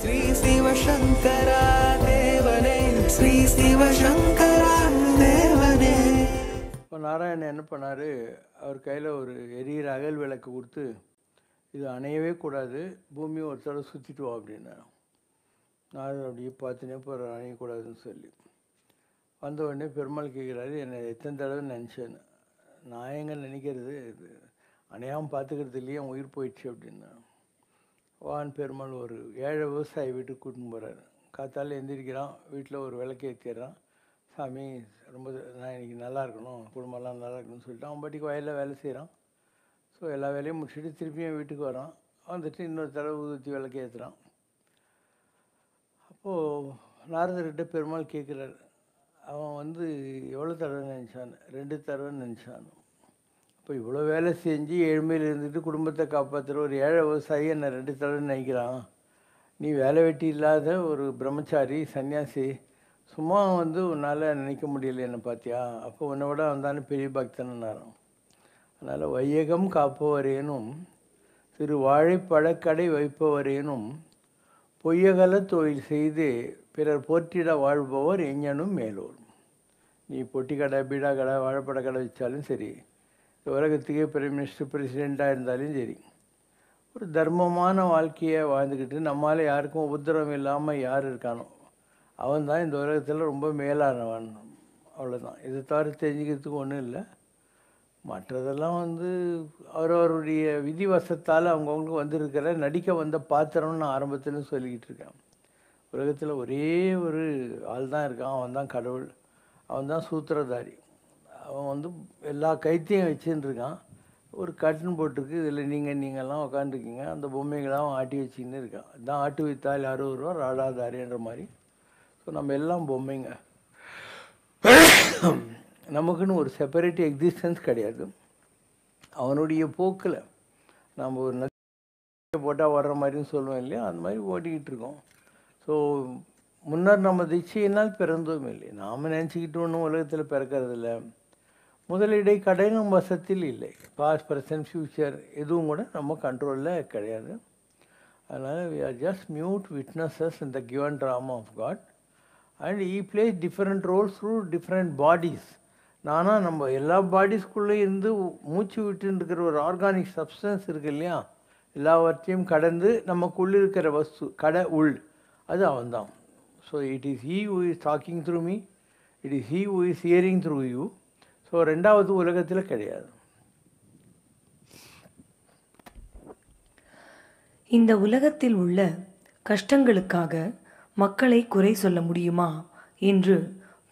ஸ்ரீ சிவசங்கரா தேவனே ஸ்ரீ சிவசங்கரா தேவனே இப்போ நாராயணன் என்ன பண்ணார் அவர் கையில் ஒரு எரியிற அகல் விளக்கு கொடுத்து இது அணையவே கூடாது பூமி ஒரு தடவை சுற்றிட்டு வா அப்படின்னாரு நான் அப்படியே பார்த்துனே போகிற அணையக்கூடாதுன்னு சொல்லி வந்த உடனே பெருமாள் கேட்குறாரு என்னை எத்தனை தடவை நினச்சேன்னு நான் எங்கே நினைக்கிறது இது அணையாமல் பார்த்துக்கிறது இல்லையே உயிர் போயிடுச்சு அப்படின்னா வான் பெருமாள் ஒரு ஏழை விவசாயி வீட்டுக்கு கூட்டின்னு போகிறார் காத்தால் எந்திரிக்கிறான் வீட்டில் ஒரு விளக்கேற்றிடுறான் சாமி ரொம்ப நான் இன்றைக்கி நல்லா இருக்கணும் குடும்பம்லாம் நல்லா இருக்கணும்னு சொல்லிட்டு அவன் பாட்டிக்கு வயலில் வேலை செய்கிறான் ஸோ எல்லா வேலையும் முடிச்சுட்டு திருப்பியும் வீட்டுக்கு வரான் வந்துட்டு இன்னொரு தடவை ஊற்றி விளக்கு ஏற்றுறான் அப்போது நாரதர்கிட்ட பெருமாள் கேட்குறாரு அவன் வந்து எவ்வளோ தடவை நினச்சான் ரெண்டு தடவை நினச்சான் இப்போ இவ்வளோ வேலை செஞ்சு ஏழ்மையில் இருந்துட்டு குடும்பத்தை காப்பாற்றுற ஒரு ஏழை விவசாயி என்னை ரெண்டு தடவை நினைக்கிறான் நீ வேலை வெட்டி இல்லாத ஒரு பிரம்மச்சாரி சன்னியாசி சும்மா வந்து உன்னால் நினைக்க முடியல என்னை பார்த்தியா அப்போ உன்னை விட வந்தானே பெரிய பக்தனாரம் அதனால் வையகம் காப்பவரேனும் திரு வாழைப்பழக்கடை வைப்பவரேனும் பொய்யகல தொழில் செய்து பிறர் போற்றிட வாழ்பவர் எங்கனும் மேலோர் நீ பொட்டி கடை பீடா கடை வாழைப்பழக்கடை கடை வச்சாலும் சரி உலகத்துக்கே பிரைம் மினிஸ்டர் பிரசிடெண்ட்டாக இருந்தாலும் சரி ஒரு தர்மமான வாழ்க்கையை வாழ்ந்துக்கிட்டு நம்மளால் யாருக்கும் உபதிரவம் இல்லாமல் யார் இருக்கானோ அவன் தான் இந்த உலகத்தில் ரொம்ப மேலானவன் அவ்வளோதான் இதை தவிர தெரிஞ்சுக்கிறதுக்கு ஒன்றும் இல்லை மற்றதெல்லாம் வந்து அவரவருடைய விதிவசத்தால் அவங்கவுங்களுக்கு வந்திருக்கிற நடிக்க வந்த பாத்திரம்னு நான் ஆரம்பத்தில் சொல்லிக்கிட்டு இருக்கேன் உலகத்தில் ஒரே ஒரு ஆள் தான் இருக்கான் அவன் தான் கடவுள் அவன் தான் சூத்திரதாரி அவன் வந்து எல்லா கைத்தையும் வச்சுன்னு இருக்கான் ஒரு கட்டன் போட்டிருக்கு இதில் நீங்கள் நீங்கள்லாம் உக்காந்துருக்கீங்க அந்த அவன் ஆட்டி வச்சுக்கின்னு இருக்கான் இதான் ஆட்டு வைத்தால் அறுபது ரூபா ராடாதாரின்ற மாதிரி ஸோ நம்ம எல்லாம் பொம்மைங்க நமக்குன்னு ஒரு செப்பரேட் எக்ஸிஸ்டன்ஸ் கிடையாது அவனுடைய போக்கில் நம்ம ஒரு நட்சத்திரம் போட்டால் வர்ற மாதிரின்னு சொல்லுவோம் இல்லையா அந்த மாதிரி ஓட்டிக்கிட்டு இருக்கோம் ஸோ முன்னர் நம்ம திச்சையினால் பிறந்தோம் இல்லை நாம் நினச்சிக்கிட்டு ஒன்றும் உலகத்தில் பிறக்கிறது இல்லை முதலீடை கடனும் வசத்தில் இல்லை பாஸ் ப்ரெசன்ட் ஃப்யூச்சர் எதுவும் கூட நம்ம கண்ட்ரோலில் கிடையாது அதனால் we are just mute witnesses in the given drama of God and he plays different roles through different bodies நானாக நம்ம எல்லா பாடிஸ்க்குள்ளே இருந்து மூச்சு விட்டுன்னு இருக்கிற ஒரு ஆர்கானிக் சப்ஸ்டன்ஸ் இருக்குது இல்லையா எல்லாவற்றையும் கடந்து நமக்குள்ளே இருக்கிற வஸ்து கடை உள் அது அவன்தான் so it is he who is talking through me it is he who is hearing through you so ரெண்டாவது உலகத்தில் கிடையாது இந்த உலகத்தில் உள்ள கஷ்டங்களுக்காக மக்களை குறை சொல்ல முடியுமா என்று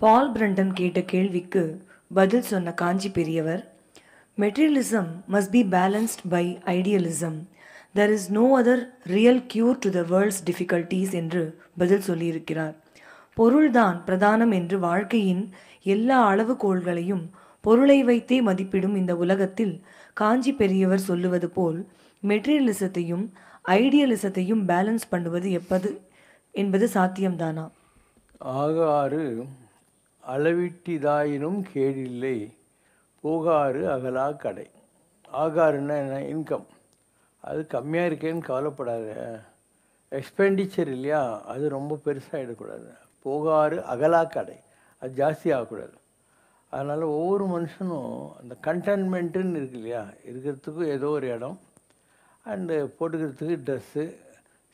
பால் பிரண்டன் கேட்ட கேள்விக்கு பதில் சொன்ன காஞ்சி பெரியவர் materialism must be balanced by idealism there is no other real cure to the world's difficulties என்று பதில் சொல்லியிருக்கிறார் பொருள்தான் பிரதானம் என்று வாழ்க்கையின் எல்லா அளவுகோள்களையும் பொருளை வைத்தே மதிப்பிடும் இந்த உலகத்தில் காஞ்சி பெரியவர் சொல்லுவது போல் மெட்டீரியலிசத்தையும் ஐடியலிசத்தையும் பேலன்ஸ் பண்ணுவது எப்பது என்பது சாத்தியம்தானா ஆகாறு அளவிட்டிதாயினும் கேடில்லை போகாறு அகலா கடை ஆகாருன்னா என்ன இன்கம் அது கம்மியாக இருக்கேன்னு கவலைப்படாத எக்ஸ்பெண்டிச்சர் இல்லையா அது ரொம்ப பெருசாகிடக்கூடாது போகாறு அகலா கடை அது ஜாஸ்தி ஆகக்கூடாது அதனால் ஒவ்வொரு மனுஷனும் அந்த கண்டென்மெண்ட்டுன்னு இருக்கு இல்லையா இருக்கிறதுக்கும் ஏதோ ஒரு இடம் அண்டு போட்டுக்கிறதுக்கு ட்ரெஸ்ஸு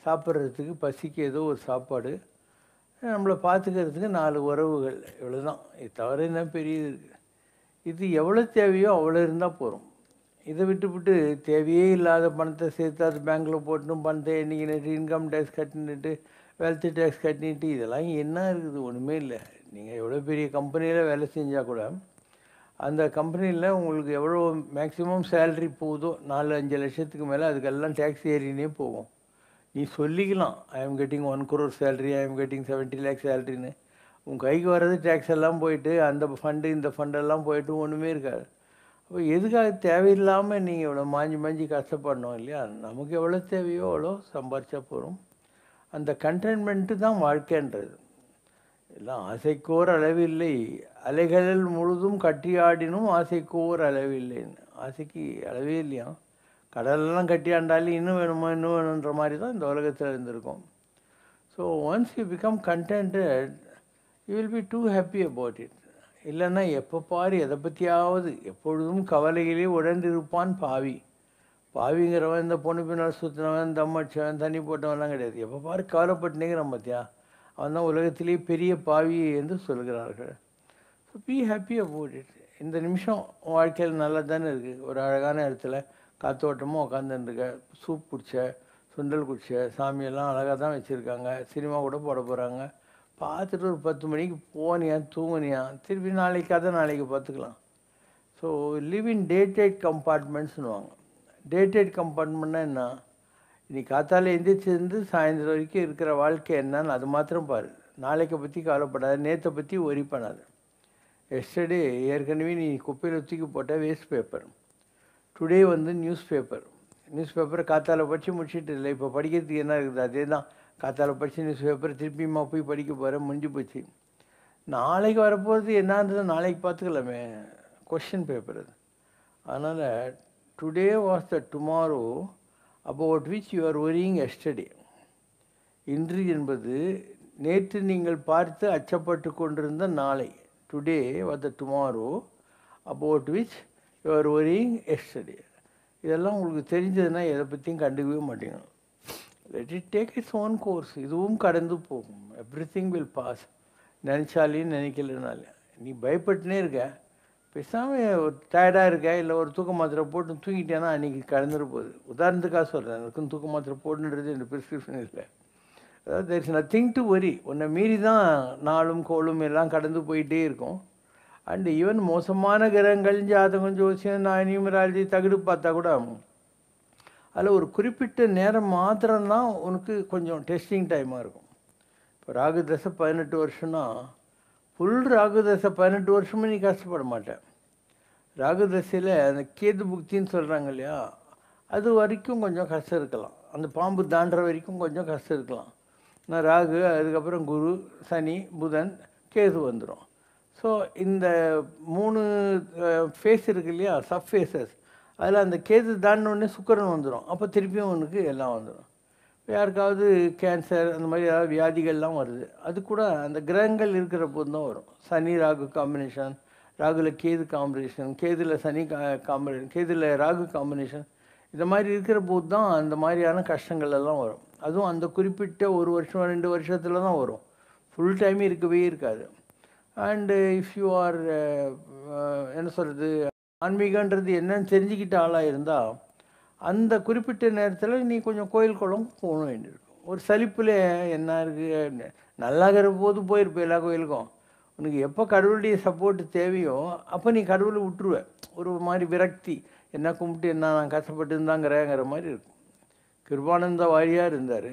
சாப்பிட்றதுக்கு பசிக்கு ஏதோ ஒரு சாப்பாடு நம்மளை பார்த்துக்கிறதுக்கு நாலு உறவுகள் இவ்வளோ தான் இது தவிர தான் பெரிய இது எவ்வளோ தேவையோ அவ்வளோ இருந்தால் போகிறோம் இதை விட்டுவிட்டு தேவையே இல்லாத பணத்தை சேர்த்து அது பேங்க்கில் போட்டணும் பணத்தை எண்ணிக்கிட்டு இன்கம் டேக்ஸ் கட்டின்னுட்டு வெல்த் டேக்ஸ் கட்டின்ட்டு இதெல்லாம் என்ன இருக்குது ஒன்றுமே இல்லை நீங்கள் எவ்வளோ பெரிய கம்பெனியில் வேலை செஞ்சால் கூட அந்த கம்பெனியில் உங்களுக்கு எவ்வளோ மேக்ஸிமம் சேல்ரி போகுதோ நாலு அஞ்சு லட்சத்துக்கு மேலே அதுக்கெல்லாம் டேக்ஸ் ஏறினே போகும் நீ சொல்லிக்கலாம் I am getting one crore salary I am getting seventy lakhs சேல்ரின்னு உன் கைக்கு வர்றது டேக்ஸ் எல்லாம் போயிட்டு அந்த ஃபண்டு இந்த ஃபண்டெல்லாம் போயிட்டு ஒன்றுமே இருக்காது அப்போ எதுக்காக தேவையில்லாமல் நீங்கள் இவ்வளோ மாஞ்சி மாஞ்சி கஷ்டப்படணும் இல்லையா நமக்கு எவ்வளோ தேவையோ அவ்வளோ சம்பாரிச்சா போகிறோம் அந்த கண்டெயின்மெண்ட்டு தான் வாழ்க்கைன்றது எல்லாம் ஆசைக்கோர் அளவில்லை அலைகளில் முழுதும் கட்டியாடினும் ஆசைக்கோர் அளவில்லை ஆசைக்கு அளவே இல்லையா கடலெல்லாம் கட்டியாண்டாலும் இன்னும் வேணுமா இன்னும் வேணுன்ற மாதிரி தான் இந்த உலகத்தில் இருந்திருக்கோம் so once you become contented you will be too happy about it இல்லைன்னா எப்போ பாரு எதை பற்றியாவது எப்பொழுதும் கவலையிலே உடந்திருப்பான் பாவி பாவிங்கிறவன் இந்த பொண்ணு பின்னால் சுற்றினவன் தம் அடிச்சவன் தண்ணி போட்டவன்லாம் கிடையாது எப்போ பாரு கவலைப்பட்டுனேங்கிறான் பார்த்தியா அவன் தான் உலகத்திலேயே பெரிய பாவி என்று சொல்கிறார்கள் so be happy about it இந்த நிமிஷம் வாழ்க்கையில் நல்லா தானே இருக்குது ஒரு அழகான இடத்துல காத்தோட்டமும் உட்காந்துருக்க சூப் குடிச்ச சுண்டல் குடிச்ச சாமியெல்லாம் அழகாக தான் வச்சுருக்காங்க சினிமா கூட போட போகிறாங்க பார்த்துட்டு ஒரு பத்து மணிக்கு போனியா தூங்கினியா திருப்பி நாளைக்கு நாளைக்கு பார்த்துக்கலாம் ஸோ லிவ் இன் டேட்டட் கம்பார்ட்மெண்ட்ஸ்னுவாங்க டேட்டட் கம்பார்ட்மெண்ட்னா என்ன இன்னைக்கு காத்தால எந்திரிச்சிருந்து சாயந்தரம் வரைக்கும் இருக்கிற வாழ்க்கை என்னன்னு அது மாத்திரம் பாரு நாளைக்கு பற்றி கவலைப்படாது நேற்றை பற்றி ஒரி பண்ணாது எஸ்டர்டே ஏற்கனவே நீ குப்பையில் தூக்கி போட்ட வேஸ்ட் பேப்பர் டுடே வந்து நியூஸ் பேப்பர் நியூஸ் பேப்பரை காத்தால படித்து முடிச்சுட்டு இல்லை இப்போ படிக்கிறதுக்கு என்ன இருக்குது அதே தான் காத்தால படித்து நியூஸ் பேப்பர் திருப்பியுமா போய் படிக்க போகிறேன் முடிஞ்சு போச்சு நாளைக்கு வரப்போகிறது என்னான்றது நாளைக்கு பார்த்துக்கலாமே கொஷின் பேப்பர் அது அதனால் today was the tomorrow about which you are worrying yesterday இன்று என்பது நேற்று நீங்கள் பார்த்து அச்சப்பட்டு கொண்டிருந்த நாளை டுடே வந்த tomorrow about which your worrying yesterday இதெல்லாம் உங்களுக்கு தெரிஞ்சதுன்னா எதை பற்றியும் கண்டுக்கவே மாட்டேங்கணும் let it take its own course இதுவும் கடந்து போகும் எவ்ரி திங் வில் பாஸ் நினச்சாலேன்னு நினைக்கலனாலே நீ பயப்பட்டுனே இருக்க பேசாமல் ஒரு டயர்டாக இருக்கா இல்லை ஒரு தூக்க மாத்திரை போட்டு தூங்கிட்டேன்னா அன்றைக்கி கலந்துரு போகுது உதாரணத்துக்காக சொல்கிறேன் எனக்கும் தூக்க மாத்திரை போடுன்றது இந்த ப்ரிஸ்கிரிப்ஷன் இல்லை அதாவது there is nothing to worry உன்னை மீறி தான் நாளும் கோளும் எல்லாம் கடந்து போயிட்டே இருக்கும் அண்ட் ஈவன் மோசமான கிரகங்கள் ஜாதகம் ஜோசியம் நான் நியூமராலஜி தகுடு பார்த்தா கூட அதில் ஒரு குறிப்பிட்ட நேரம் மாத்திரம்தான் உனக்கு கொஞ்சம் டெஸ்டிங் டைமாக இருக்கும் இப்போ ராகு தசை பதினெட்டு வருஷம்னா ஃபுல் ராகுதசை பதினெட்டு வருஷமும் நீ கஷ்டப்பட மாட்டேன் ராகுதசையில் அந்த கேது புக்தின்னு சொல்கிறாங்க இல்லையா அது வரைக்கும் கொஞ்சம் கஷ்டம் இருக்கலாம் அந்த பாம்பு தாண்டுற வரைக்கும் கொஞ்சம் கஷ்டம் இருக்கலாம் நான் ராகு அதுக்கப்புறம் குரு சனி புதன் கேது வந்துடும் ஸோ இந்த மூணு ஃபேஸ் இருக்கு இல்லையா சப் ஃபேஸஸ் அதில் அந்த கேது தாண்டினோடனே சுக்கரன் வந்துடும் அப்போ திருப்பியும் உனக்கு எல்லாம் வந்துடும் யாருக்காவது கேன்சர் அந்த மாதிரி ஏதாவது வியாதிகள்லாம் வருது அது கூட அந்த கிரகங்கள் இருக்கிற போது தான் வரும் சனி ராகு காம்பினேஷன் ராகுல கேது காம்பினேஷன் கேதுல சனி காம்பினேஷன் கேதுல ராகு காம்பினேஷன் இந்த மாதிரி இருக்கிற போது தான் அந்த மாதிரியான கஷ்டங்கள் எல்லாம் வரும் அதுவும் அந்த குறிப்பிட்ட ஒரு வருஷம் ரெண்டு வருஷத்தில் தான் வரும் ஃபுல் டைம் இருக்கவே இருக்காது அண்டு இஃப் யூ ஆர் என்ன சொல்கிறது ஆன்மீகன்றது என்னன்னு தெரிஞ்சுக்கிட்ட ஆளாக இருந்தால் அந்த குறிப்பிட்ட நேரத்தில் நீ கொஞ்சம் கோயில் குளம் போக வேண்டியிருக்கும் ஒரு சலிப்பில் என்ன இருக்குது நல்லா இருக்கிற போது போயிருப்ப எல்லா கோயிலுக்கும் உனக்கு எப்போ கடவுளுடைய சப்போர்ட் தேவையோ அப்போ நீ கடவுளை விட்டுருவேன் ஒரு மாதிரி விரக்தி என்ன கும்பிட்டு என்ன நான் கஷ்டப்பட்டு இருந்தாங்கிறேங்கிற மாதிரி இருக்கும் கிருபானந்த வாரியாக இருந்தார்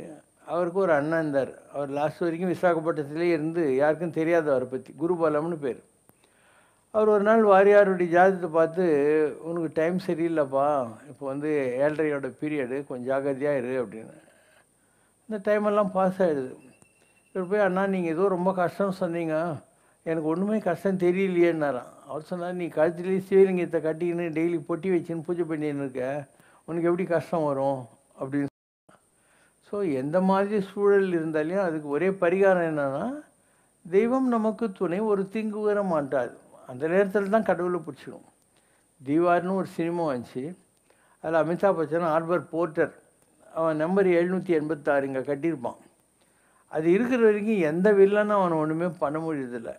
அவருக்கு ஒரு அண்ணன் இருந்தார் அவர் லாஸ்ட் வரைக்கும் விசாகப்பட்டினத்துலேயே இருந்து யாருக்கும் தெரியாத அவரை பற்றி குருபாலம்னு பேர் அவர் ஒரு நாள் வாரியாருடைய ஜாதகத்தை பார்த்து உனக்கு டைம் சரியில்லைப்பா இப்போ வந்து ஏழரையோட பீரியடு கொஞ்சம் ஜாகிரதையாக இரு அப்படின்னு இந்த டைமெல்லாம் பாஸ் ஆகிடுது இவர் போய் அண்ணா நீங்கள் ஏதோ ரொம்ப கஷ்டம் சொன்னீங்க எனக்கு ஒன்றுமே கஷ்டம் தெரியலையேன்னாரான் அவர் சொன்னார் நீ கழுத்துலேயே சிவலிங்கத்தை கட்டிக்கின்னு டெய்லி பொட்டி வச்சுன்னு பூஜை பண்ணின்னு இருக்க உனக்கு எப்படி கஷ்டம் வரும் அப்படின்னு ஸோ எந்த மாதிரி சூழல் இருந்தாலையும் அதுக்கு ஒரே பரிகாரம் என்னென்னா தெய்வம் நமக்கு துணை ஒரு தீங்கு வர மாட்டாது அந்த நேரத்தில் தான் கடவுளை பிடிச்சிடும் தீவார்னு ஒரு சினிமா வந்துச்சு அதில் அமிதாப் பச்சன் ஆர்பர் போர்ட்டர் அவன் நம்பர் எழுநூற்றி எண்பத்தாறு இங்கே கட்டியிருப்பான் அது இருக்கிற வரைக்கும் எந்த வில்லன்னு அவனை ஒன்றுமே பண்ண முடியதில்லை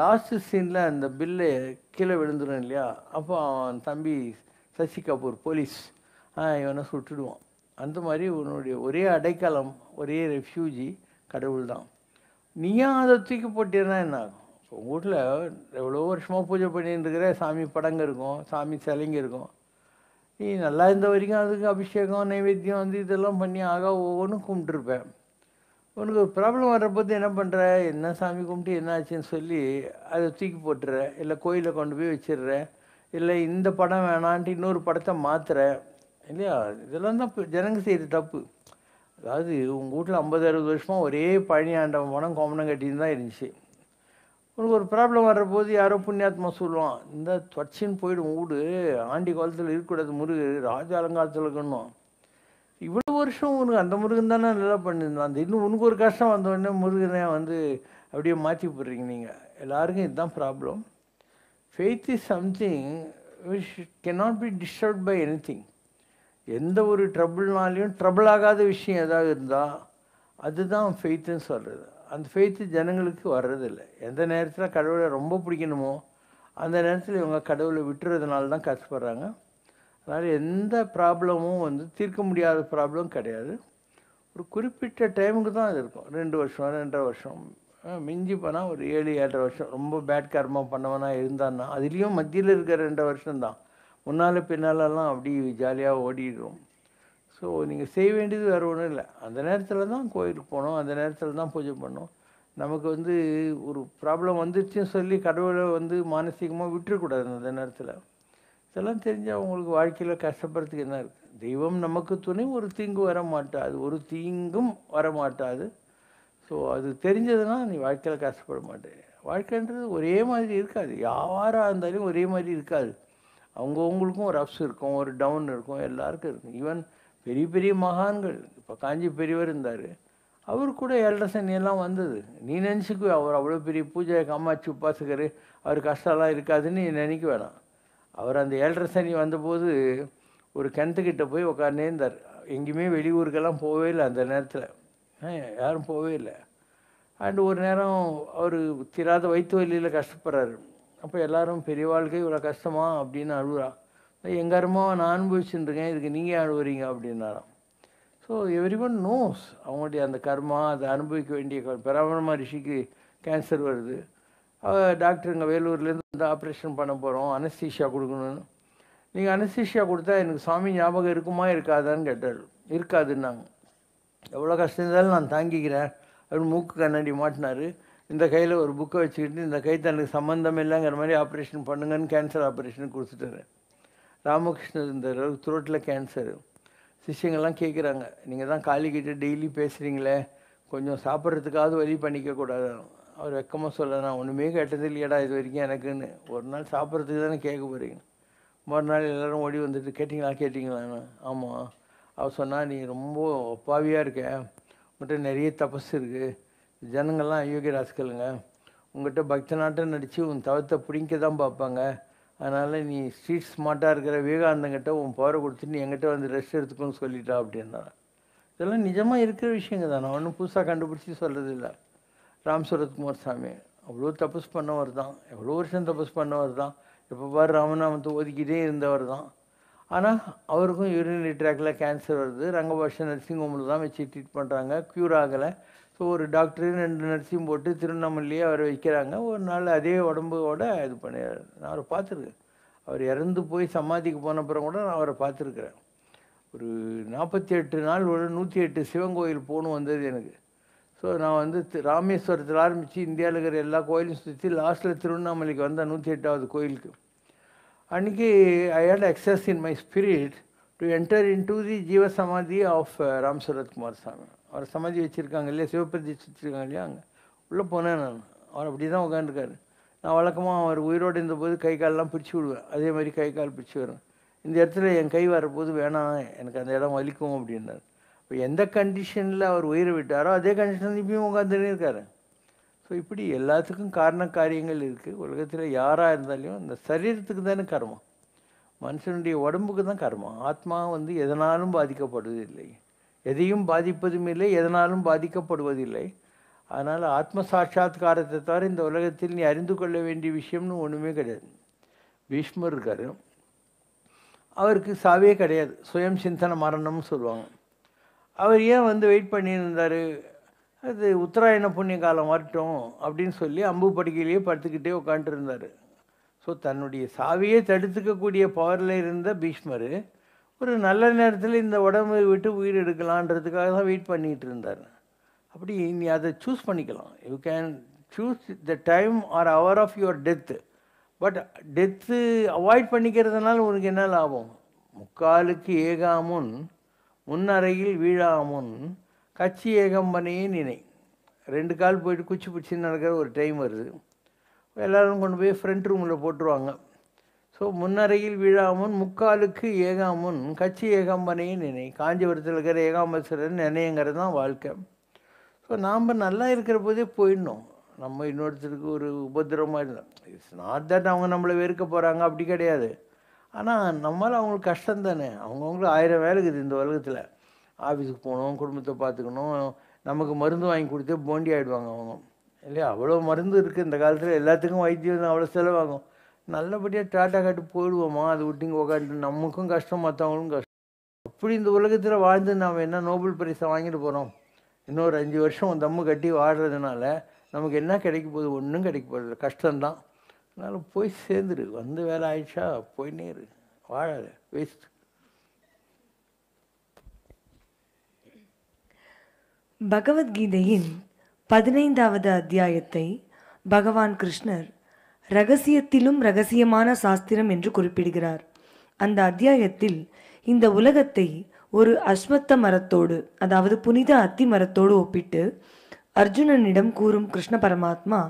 லாஸ்ட்டு சீனில் அந்த பில்லு கீழே விழுந்துடும் இல்லையா அப்போ அவன் தம்பி சசி கபூர் போலீஸ் இவனை சுட்டுடுவான் அந்த மாதிரி உன்னுடைய ஒரே அடைக்கலம் ஒரே ரெஃப்யூஜி கடவுள் தான் நீயும் அதை தூக்கி போட்டீங்கன்னா என்ன ஆகும் உங்கள் வீட்டில் எவ்வளோ வருஷமாக பூஜை பண்ணிட்டு இருக்கிற சாமி படங்க இருக்கும் சாமி சிலைங்க இருக்கும் நீ நல்லா இருந்த வரைக்கும் அதுக்கு அபிஷேகம் நைவேத்தியம் வந்து இதெல்லாம் பண்ணி ஆக ஒவ்வொன்றும் கும்பிட்டுருப்பேன் உனக்கு ப்ராப்ளம் ப்ராப்ளம் வர்றபோது என்ன பண்ணுற என்ன சாமி கும்பிட்டு என்ன ஆச்சுன்னு சொல்லி அதை தூக்கி போட்டுற இல்லை கோயிலில் கொண்டு போய் வச்சிடுறேன் இல்லை இந்த படம் வேணான்ட்டு இன்னொரு படத்தை மாற்றுற இல்லையா இதெல்லாம் தான் ஜனங்க செய்கிற தப்பு அதாவது உங்கள் வீட்டில் ஐம்பது அறுபது வருஷமாக ஒரே பழனி ஆண்டவன் படம் கோமனம் கட்டின்னு தான் இருந்துச்சு உனக்கு ஒரு ப்ராப்ளம் வர்றபோது யாரோ புண்ணியாத்மா சொல்லுவான் இந்த தொடச்சின்னு போயிடும் வீடு ஆண்டி காலத்தில் இருக்கக்கூடாது முருகு ராஜ அலங்காரத்தில் இருக்கணும் இவ்வளோ வருஷம் உனக்கு அந்த முருகன் தானே நல்லா பண்ணியிருந்தான் அந்த இன்னும் உனக்கு ஒரு கஷ்டம் வந்த உடனே முருகனை வந்து அப்படியே மாற்றி போடுறீங்க நீங்கள் எல்லாருக்கும் இதுதான் problem faith is something which cannot be disturb by anything எந்த ஒரு ட்ரபுள்னாலையும் ட்ரபுள் ஆகாத விஷயம் எதாவது இருந்தால் அதுதான் ஃபெய்த்துன்னு சொல்கிறது அந்த ஃபெய்த்து ஜனங்களுக்கு வர்றதில்லை எந்த நேரத்தில் கடவுளை ரொம்ப பிடிக்கணுமோ அந்த நேரத்தில் இவங்க கடவுளை விட்டுறதுனால தான் கஷ்டப்படுறாங்க அதனால் எந்த ப்ராப்ளமும் வந்து தீர்க்க முடியாத ப்ராப்ளம் கிடையாது ஒரு குறிப்பிட்ட டைமுக்கு தான் அது இருக்கும் ரெண்டு வருஷம் ரெண்டரை வருஷம் மிஞ்சி போனால் ஒரு ஏழு ஏழரை வருஷம் ரொம்ப பேட் கர்மம் பண்ணவனாக இருந்தான்னா அதுலேயும் மத்தியில் இருக்கிற ரெண்டரை வருஷம்தான் முன்னால் பின்னாலெல்லாம் அப்படி ஜாலியாக ஓடிடுவோம் ஸோ நீங்கள் செய்ய வேண்டியது வேறு ஒன்றும் இல்லை அந்த நேரத்தில் தான் கோயிலுக்கு போனோம் அந்த நேரத்தில் தான் பூஜை பண்ணோம் நமக்கு வந்து ஒரு ப்ராப்ளம் வந்துருச்சுன்னு சொல்லி கடவுளை வந்து மானசீகமாக விட்டுறக்கூடாது அந்த நேரத்தில் இதெல்லாம் தெரிஞ்சு அவங்களுக்கு வாழ்க்கையில் கஷ்டப்படுறதுக்கு என்ன இருக்குது தெய்வம் நமக்கு துணை ஒரு தீங்கு வர மாட்டாது ஒரு தீங்கும் வர மாட்டாது ஸோ அது தெரிஞ்சதுன்னா நீ வாழ்க்கையில் கஷ்டப்பட மாட்டேன் வாழ்க்கைன்றது ஒரே மாதிரி இருக்காது யாராக இருந்தாலும் ஒரே மாதிரி இருக்காது அவங்கவுங்களுக்கும் ஒரு அப்ஸ் இருக்கும் ஒரு டவுன் இருக்கும் எல்லாருக்கும் இருக்கும் ஈவன் பெரிய பெரிய மகான்கள் இப்போ காஞ்சி பெரியவர் இருந்தார் அவர் கூட எல்ரசன் எல்லாம் வந்தது நீ நினச்சிக்கு அவர் அவ்வளோ பெரிய பூஜை கம்மாச்சி உப்பாசுக்கர் அவர் கஷ்டம்லாம் இருக்காதுன்னு நினைக்க வேணாம் அவர் அந்த ஏழரசனி வந்தபோது ஒரு கிணத்துக்கிட்ட போய் உட்கார்ந்தே இருந்தார் எங்கேயுமே வெளியூருக்கெல்லாம் போகவே இல்லை அந்த நேரத்தில் யாரும் போகவே இல்லை அண்டு ஒரு நேரம் அவர் திராத வயிற்று வழியில் கஷ்டப்படுறாரு அப்போ எல்லோரும் பெரிய வாழ்க்கை இவ்வளோ கஷ்டமா அப்படின்னு அழுகுறா எங்கள் அருமாவை நான் இருக்கேன் இதுக்கு நீங்கள் அழுவுறீங்க அப்படின்னாராம் ஸோ எவ்ரி ஒன் நோஸ் அவங்களுடைய அந்த கர்மா அதை அனுபவிக்க வேண்டிய பராமரமா ரிஷிக்கு கேன்சர் வருது டாக்டர் இங்கே வேலூர்லேருந்து ஆப்ரேஷன் பண்ண போகிறோம் அனஸ்தீஷியா கொடுக்கணும்னு நீங்கள் அனஸ்தீஷியா கொடுத்தா எனக்கு சாமி ஞாபகம் இருக்குமா இருக்காதான்னு கேட்டார் இருக்காதுன்னாங்க எவ்வளோ கஷ்டம் இருந்தாலும் நான் தாங்கிக்கிறேன் அப்படின்னு மூக்கு கண்ணாடி மாட்டினார் இந்த கையில் ஒரு புக்கை வச்சுக்கிட்டு இந்த கை தனக்கு சம்மந்தம் இல்லைங்கிற மாதிரி ஆப்ரேஷன் பண்ணுங்கன்னு கேன்சர் ஆப்ரேஷன் கொடுத்துட்டுறேன் ராமகிருஷ்ணர் இந்த த்ரோட்டில் கேன்சர் சிஷ்யங்கள்லாம் கேட்குறாங்க நீங்கள் தான் காளிக்கிட்ட டெய்லி பேசுகிறீங்களே கொஞ்சம் சாப்பிட்றதுக்காவது வழி பண்ணிக்கக்கூடாது அவர் வெக்கமாக சொல்ல நான் ஒன்றுமே கேட்டது இல்லையடா இது வரைக்கும் எனக்குன்னு ஒரு நாள் சாப்பிட்றதுக்கு தானே கேட்க போகிறீங்க மறுநாள் எல்லோரும் ஓடி வந்துட்டு கேட்டிங்களா கேட்டிங்களான்னு ஆமாம் அவர் சொன்னால் நீ ரொம்ப ஒப்பாவியாக இருக்க மட்டும் நிறைய தபஸ் இருக்குது ஜனங்கள்லாம் அயோக்கிய ராசிக்கலுங்க உங்கள்கிட்ட நாட்டம் நடித்து உன் தவத்தை பிடிக்க தான் பார்ப்பாங்க அதனால் நீ ஸ்ட்ரீட் ஸ்மார்ட்டாக இருக்கிற விவேகானந்தங்கிட்ட உன் பவரை கொடுத்து நீ எங்கிட்ட வந்து ரெஸ்ட் எடுத்துக்கோன்னு சொல்லிட்டா அப்படின்னா இதெல்லாம் நிஜமாக இருக்கிற விஷயங்க தான் நான் ஒன்றும் புதுசாக கண்டுபிடிச்சி சொல்கிறது இல்லை ராம் சரத்குமார் சாமி அவ்வளோ தபஸ் பண்ணவர் தான் எவ்வளோ வருஷம் தபஸ் பண்ணவர் தான் எப்போ பாரு ராமநாமத்தை ஒதுக்கிட்டே இருந்தவர் தான் ஆனால் அவருக்கும் யூரினரி ட்ராக்கில் கேன்சர் வருது ரங்கபாஷன் நர்சிங் ஹோமில் தான் வச்சு ட்ரீட் பண்ணுறாங்க க்யூர் ஆகலை ஸோ ஒரு டாக்டரு ரெண்டு நர்ஸையும் போட்டு திருவண்ணாமலையே அவரை வைக்கிறாங்க ஒரு நாள் அதே உடம்போட இது பண்ணி நான் அவரை பார்த்துருக்கேன் அவர் இறந்து போய் சமாதிக்கு போன அப்புறம் கூட நான் அவரை பார்த்துருக்குறேன் ஒரு நாற்பத்தி எட்டு நாள் ஒரு நூற்றி எட்டு சிவன் கோயில் போகணும் வந்தது எனக்கு ஸோ நான் வந்து ராமேஸ்வரத்தில் ஆரம்பித்து இந்தியாவில் இருக்கிற எல்லா கோயிலும் சுற்றி லாஸ்ட்டில் திருவண்ணாமலைக்கு வந்தேன் நூற்றி எட்டாவது கோயிலுக்கு அன்றைக்கி I had access in my spirit to enter into the ஜீவசமாதி ஆஃப் ராம்சரத் குமார் சாமி அவரை சமாதி வச்சுருக்காங்க இல்லையா சிவப்பிரதி வச்சுருக்காங்க இல்லையா அங்கே உள்ளே போனேன் நான் அவர் அப்படி தான் உட்காந்துருக்காரு நான் வழக்கமாக அவர் உயிரோடு இருந்தபோது கை கால்லாம் பிடிச்சி விடுவேன் அதே மாதிரி கை கால் பிடிச்சி வருவேன் இந்த இடத்துல என் கை வரபோது வேணாம் எனக்கு அந்த இடம் வலிக்கும் அப்படின்னார் இப்போ எந்த கண்டிஷனில் அவர் உயிரை விட்டாரோ அதே கண்டிஷனில் இப்பயும் உட்காந்துட்டே இருக்காரு ஸோ இப்படி எல்லாத்துக்கும் காரண காரியங்கள் இருக்குது உலகத்தில் யாராக இருந்தாலும் இந்த சரீரத்துக்கு தானே கர்மம் மனுஷனுடைய உடம்புக்கு தான் கர்மம் ஆத்மா வந்து எதனாலும் பாதிக்கப்படுவது இல்லை எதையும் பாதிப்பதும் இல்லை எதனாலும் பாதிக்கப்படுவதில்லை அதனால் ஆத்ம சாட்சாத்காரத்தை தவிர இந்த உலகத்தில் நீ அறிந்து கொள்ள வேண்டிய விஷயம்னு ஒன்றுமே கிடையாது பீஷ்மர் இருக்கார் அவருக்கு சாவே கிடையாது சுயம் சிந்தன மரணம்னு சொல்லுவாங்க அவர் ஏன் வந்து வெயிட் பண்ணியிருந்தார் அது உத்தராயண புண்ணிய காலம் வரட்டும் அப்படின்னு சொல்லி அம்பு படுக்கையிலேயே படுத்துக்கிட்டே உட்காந்துட்டு இருந்தார் ஸோ தன்னுடைய சாவியே தடுத்துக்கக்கூடிய பவரில் இருந்த பீஷ்மர் ஒரு நல்ல நேரத்தில் இந்த உடம்பு விட்டு உயிர் எடுக்கலான்றதுக்காக தான் வெயிட் பண்ணிகிட்டு இருந்தார் அப்படி நீ அதை சூஸ் பண்ணிக்கலாம் you can choose the time or hour of your death but death avoid பண்ணிக்கிறதுனால உனக்கு என்ன லாபம் முக்காலுக்கு ஏகாமுன் முன்னறையில் வீழாமுன் கட்சி ஏகம்பனையே நினை ரெண்டு கால் போயிட்டு குச்சி பிடிச்சின்னு நடக்கிற ஒரு டைம் வருது எல்லோரும் கொண்டு போய் ஃப்ரண்ட் ரூமில் போட்டுருவாங்க ஸோ முன்னறையில் விழாமுன் முக்காலுக்கு ஏகாமுன் கட்சி ஏகாம்பனையும் நினை காஞ்சிபுரத்தில் இருக்கிற ஏகாம்பரன் நினைங்கிறது தான் வாழ்க்கை ஸோ நாம் நல்லா இருக்கிற போதே போயிடணும் நம்ம இன்னொருத்தருக்கு ஒரு உபதிரவமாக இல்லை இட்ஸ் நாட் தட் அவங்க நம்மளை வெறுக்க போகிறாங்க அப்படி கிடையாது ஆனால் நம்மளால் அவங்களுக்கு கஷ்டம் தானே அவங்கவுங்களுக்கு ஆயிரம் வேலை இருக்குது இந்த உலகத்தில் ஆஃபீஸுக்கு போகணும் குடும்பத்தை பார்த்துக்கணும் நமக்கு மருந்து வாங்கி கொடுத்தே போண்டி ஆகிடுவாங்க அவங்க இல்லையா அவ்வளோ மருந்து இருக்குது இந்த காலத்தில் எல்லாத்துக்கும் வைத்தியம் அவ்வளோ செலவாகும் நல்லபடியாக டாட்டா காட்டு போயிடுவோமா அது விட்டிங்க உக்காந்து நமக்கும் கஷ்டம் மற்றவங்களும் கஷ்டம் அப்படி இந்த உலகத்தில் வாழ்ந்து நாம் என்ன நோபல் பரிசை வாங்கிட்டு போகிறோம் இன்னொரு அஞ்சு வருஷம் தம்மு கட்டி வாடுறதுனால நமக்கு என்ன கிடைக்க போகுது ஒன்றும் கிடைக்க போகிறது கஷ்டம்தான் அதனால் போய் சேர்ந்துரு வந்து வேலை ஆயிடுச்சா போய் இரு வாழாது வேஸ்ட் பகவத்கீதையின் பதினைந்தாவது அத்தியாயத்தை பகவான் கிருஷ்ணர் ரகசியத்திலும் ரகசியமான சாஸ்திரம் என்று குறிப்பிடுகிறார் அந்த அத்தியாயத்தில் இந்த உலகத்தை ஒரு அஸ்வத்த மரத்தோடு அதாவது புனித அத்தி மரத்தோடு ஒப்பிட்டு அர்ஜுனனிடம் கூறும் கிருஷ்ண பரமாத்மா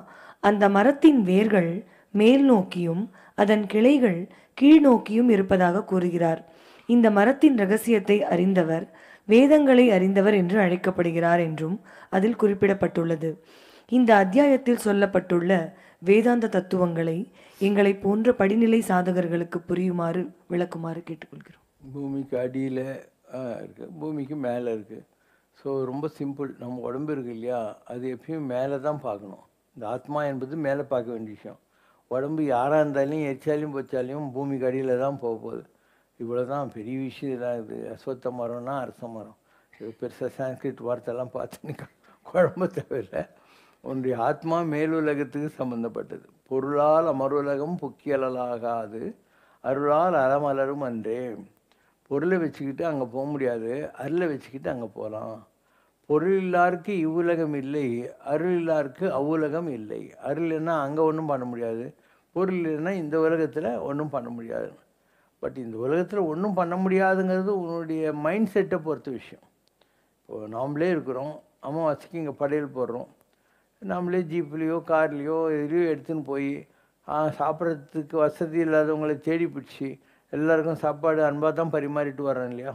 அந்த மரத்தின் வேர்கள் மேல் நோக்கியும் அதன் கிளைகள் கீழ் நோக்கியும் இருப்பதாக கூறுகிறார் இந்த மரத்தின் ரகசியத்தை அறிந்தவர் வேதங்களை அறிந்தவர் என்று அழைக்கப்படுகிறார் என்றும் அதில் குறிப்பிடப்பட்டுள்ளது இந்த அத்தியாயத்தில் சொல்லப்பட்டுள்ள வேதாந்த தத்துவங்களை எங்களை போன்ற படிநிலை சாதகர்களுக்கு புரியுமாறு விளக்குமாறு கேட்டுக்கொள்கிறோம் பூமிக்கு அடியில் இருக்கு பூமிக்கு மேலே இருக்குது ஸோ ரொம்ப சிம்பிள் நம்ம உடம்பு இருக்குது இல்லையா அது எப்பயும் மேலே தான் பார்க்கணும் இந்த ஆத்மா என்பது மேலே பார்க்க வேண்டிய விஷயம் உடம்பு யாராக இருந்தாலும் எரிச்சாலையும் போச்சாலையும் பூமிக்கு அடியில் தான் போக போகுது இவ்வளோ தான் பெரிய விஷயம் தான் இது அஸ்வத்த மரம்னா அரச மரம் பெருசாக சான்ஸ்கிரிட் வார்த்தைலாம் பார்த்து குழம்பு தேவையில்லை ஒன்று ஆத்மா மேலுலகத்துக்கு சம்பந்தப்பட்டது பொருளால் அமருலகம் பொக்கியலாகாது அருளால் அறமலரும் அன்றே பொருளை வச்சுக்கிட்டு அங்கே போக முடியாது அருளை வச்சுக்கிட்டு அங்கே போகலாம் பொருள் இல்லாருக்கு இவ்வுலகம் இல்லை அருள் இல்லாருக்கு அவ்வுலகம் இல்லை அருள் இல்லைன்னா அங்கே ஒன்றும் பண்ண முடியாது பொருள் இல்லைன்னா இந்த உலகத்தில் ஒன்றும் பண்ண முடியாது பட் இந்த உலகத்தில் ஒன்றும் பண்ண முடியாதுங்கிறது உன்னுடைய மைண்ட் செட்டை பொறுத்த விஷயம் இப்போது நாமளே இருக்கிறோம் அமாவாசைக்கு இங்கே படையல் போடுறோம் நம்மளே ஜீப்லேயோ கார்லேயோ எதுலேயோ எடுத்துன்னு போய் சாப்பிட்றதுக்கு வசதி இல்லாதவங்களை தேடி பிடிச்சி எல்லாருக்கும் சாப்பாடு அன்பாக தான் பரிமாறிட்டு வரோம் இல்லையா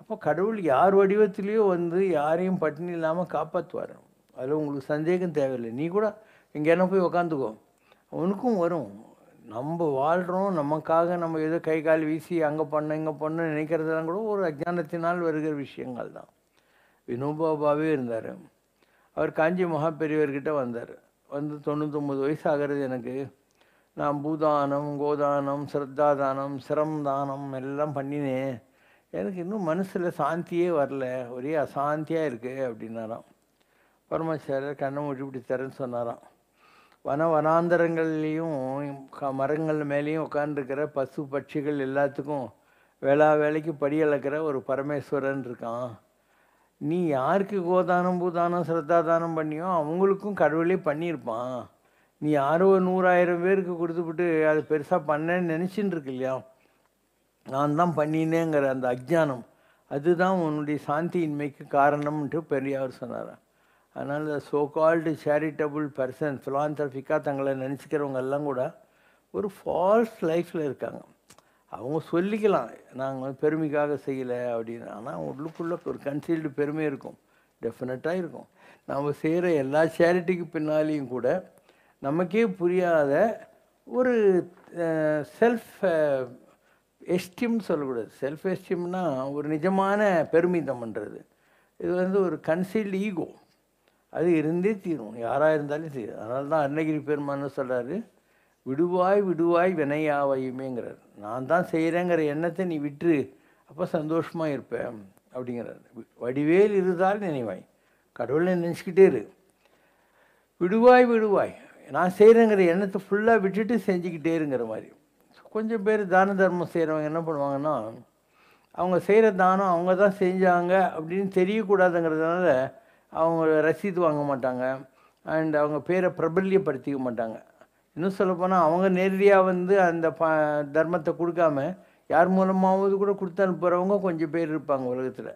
அப்போ கடவுள் யார் வடிவத்திலையோ வந்து யாரையும் பட்டினி இல்லாமல் காப்பாற்றுவார் அதில் உங்களுக்கு சந்தேகம் தேவையில்லை நீ கூட எங்கேயான போய் உக்காந்துக்கோ அவனுக்கும் வரும் நம்ம வாழ்கிறோம் நமக்காக நம்ம ஏதோ கை கால் வீசி அங்கே பண்ண இங்கே பண்ண நினைக்கிறதெல்லாம் கூட ஒரு அஜானத்தினால் வருகிற விஷயங்கள் தான் வினோபாபாவே இருந்தார் அவர் காஞ்சி மகா பெரியவர்கிட்ட வந்தார் வந்து தொண்ணூத்தொம்பது வயசு ஆகிறது எனக்கு நான் பூதானம் கோதானம் சிரத்தாதானம் சிரம் தானம் எல்லாம் பண்ணினேன் எனக்கு இன்னும் மனசில் சாந்தியே வரல ஒரே அசாந்தியாக இருக்குது அப்படின்னாராம் பரமேஸ்வரர் கண்ணை மூடிப்பிடி தரேன்னு சொன்னாராம் வன வனாந்தரங்கள்லேயும் மரங்கள் மேலேயும் உட்காந்துருக்கிற பசு பட்சிகள் எல்லாத்துக்கும் வேளா வேலைக்கு படி அளக்கிற ஒரு பரமேஸ்வரன் இருக்கான் நீ யாருக்கு கோதானம் பூதானம் சிரத்தாதானம் பண்ணியோ அவங்களுக்கும் கடவுளே பண்ணியிருப்பான் நீ யாரோ நூறாயிரம் பேருக்கு கொடுத்துப்பட்டு அது பெருசாக பண்ணேன்னு நினச்சின்னு இருக்கு இல்லையா நான் தான் பண்ணினேங்கிற அந்த அஜானம் அதுதான் உன்னுடைய சாந்தியின்மைக்கு காரணம்ன்ட்டு பெரியார் சொன்னார் அதனால் சோ கால்டு சேரிட்டபுள் பர்சன் ஃபிலாந்தபிக்காக தங்களை நினச்சிக்கிறவங்க எல்லாம் கூட ஒரு ஃபால்ஸ் லைஃப்பில் இருக்காங்க அவங்க சொல்லிக்கலாம் நாங்கள் பெருமைக்காக செய்யலை அப்படின்னு ஆனால் உள்ளுக்குள்ளே ஒரு கன்சீல்டு பெருமை இருக்கும் டெஃபினட்டாக இருக்கும் நாம் செய்கிற எல்லா சேரிட்டிக்கு பின்னாலேயும் கூட நமக்கே புரியாத ஒரு செல்ஃப் எஸ்டீம் சொல்லக்கூடாது செல்ஃப் எஸ்டீம்னா ஒரு நிஜமான பெருமிதம்ன்றது இது வந்து ஒரு கன்சீல்டு ஈகோ அது இருந்தே தீரும் யாராக இருந்தாலும் தீரும் அதனால தான் அருணகிரி பெருமான்னு சொல்கிறாரு விடுவாய் விடுவாய் வினையாவையுமேங்கிறார் நான் தான் செய்கிறேங்கிற எண்ணத்தை நீ விட்டுரு அப்போ சந்தோஷமாக இருப்பேன் அப்படிங்கிறார் வடிவேல் இருந்தால் நினைவாய் கடவுளை நினச்சிக்கிட்டே இரு விடுவாய் விடுவாய் நான் செய்கிறேங்கிற எண்ணத்தை ஃபுல்லாக விட்டுட்டு செஞ்சுக்கிட்டே இருங்கிற மாதிரி கொஞ்சம் பேர் தான தர்மம் செய்கிறவங்க என்ன பண்ணுவாங்கன்னா அவங்க செய்கிற தானம் அவங்க தான் செஞ்சாங்க அப்படின்னு தெரியக்கூடாதுங்கிறதுனால அவங்க ரசீது வாங்க மாட்டாங்க அண்ட் அவங்க பேரை பிரபல்யப்படுத்திக்க மாட்டாங்க இன்னும் சொல்லப்போனால் அவங்க நேரடியாக வந்து அந்த ப தர்மத்தை கொடுக்காம யார் மூலமாவது கூட கொடுத்து அனுப்புகிறவங்க கொஞ்சம் பேர் இருப்பாங்க உலகத்தில்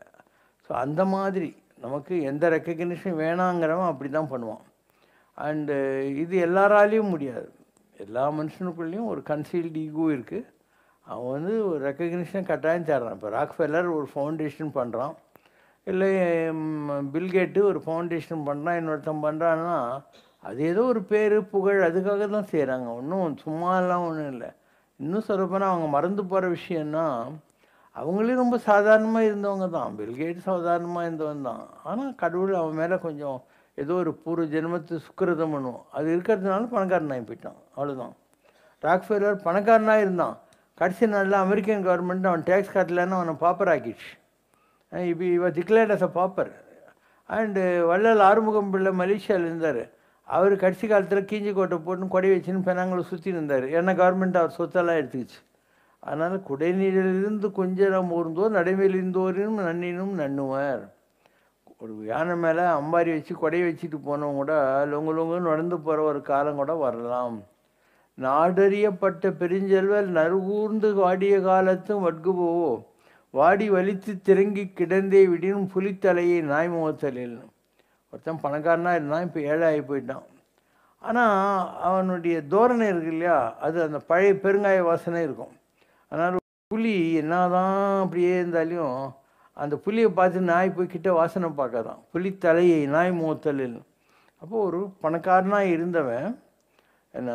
ஸோ அந்த மாதிரி நமக்கு எந்த ரெக்கக்னிஷன் வேணாங்கிறவன் அப்படி தான் பண்ணுவான் அண்டு இது எல்லாராலேயும் முடியாது எல்லா மனுஷனுக்குள்ளேயும் ஒரு கன்சீல்டு ஈகோ இருக்குது அவன் வந்து ஒரு ரெக்கக்னிஷன் கட்டாயம் தேடுறான் இப்போ ராக்ஃபெல்லர் ஒரு ஃபவுண்டேஷன் பண்ணுறான் இல்லை பில்கேட்டு ஒரு ஃபவுண்டேஷன் பண்ணுறான் இன்னொருத்தன் பண்ணுறான்னா அது ஏதோ ஒரு பேர் புகழ் அதுக்காக தான் செய்கிறாங்க ஒன்றும் சும்மாலாம் ஒன்றும் இல்லை இன்னும் சொல்லப்போனால் அவங்க மறந்து போகிற விஷயம்னா அவங்களே ரொம்ப சாதாரணமாக இருந்தவங்க தான் பில்கேட் சாதாரணமாக இருந்தவன் தான் ஆனால் கடவுள் அவன் மேலே கொஞ்சம் ஏதோ ஒரு பூர்வ ஜென்மத்து சுக்கிரதம் பண்ணும் அது இருக்கிறதுனால பணக்காரனாகி போயிட்டான் அவ்வளோதான் ராக்ஃபேலர் பணக்காரனாக இருந்தான் கடைசி நாளில் அமெரிக்கன் கவர்மெண்ட் அவன் டேக்ஸ் கட்டலன்னு அவனை பாப்பர் ஆக்கிடுச்சு இப்போ இவன் திக்லேட் அஸ் அ பாப்பர் அண்டு வள்ளல் ஆறுமுகம் பிள்ளை மலேசியாவில் இருந்தார் அவர் கடைசி காலத்தில் கீஞ்சி கோட்டை போட்டு கொடை வச்சுன்னு பெண்ணாங்களை சுற்றி இருந்தார் ஏன்னா கவர்மெண்ட் அவர் சொத்தெல்லாம் எடுத்துக்கிச்சு அதனால் குடைநீரிலிருந்து கொஞ்சம் ஊர்ந்தோர் நடைமையிலிருந்தோரினும் நன்னினும் நண்ணுவார் ஒரு யானை மேலே அம்பாரி வச்சு கொடை வச்சுட்டு போனவங்க கூட லொங்கு லொங்குன்னு நடந்து போகிற ஒரு காலம் கூட வரலாம் நாடறியப்பட்ட பெருஞ்செல்வல் நறுகூர்ந்து வாடிய காலத்தும் வட்குபோவோ வாடி வலித்து திறங்கி கிடந்தே விடினும் புலித்தலையை நாய் முகத்தலில் ஒருத்தன் பணக்காரனா இருந்தான் இப்போ ஏழை ஆகி போயிட்டான் ஆனால் அவனுடைய தோரணை இருக்கு இல்லையா அது அந்த பழைய பெருங்காய வாசனை இருக்கும் அதனால் புலி என்னதான் அப்படியே இருந்தாலும் அந்த புலியை பார்த்து நாய் போய்கிட்ட வாசனை பார்க்காதான் புலி தலையை நாய் மூத்தலில் அப்போது ஒரு பணக்காரனாக இருந்தவன் என்ன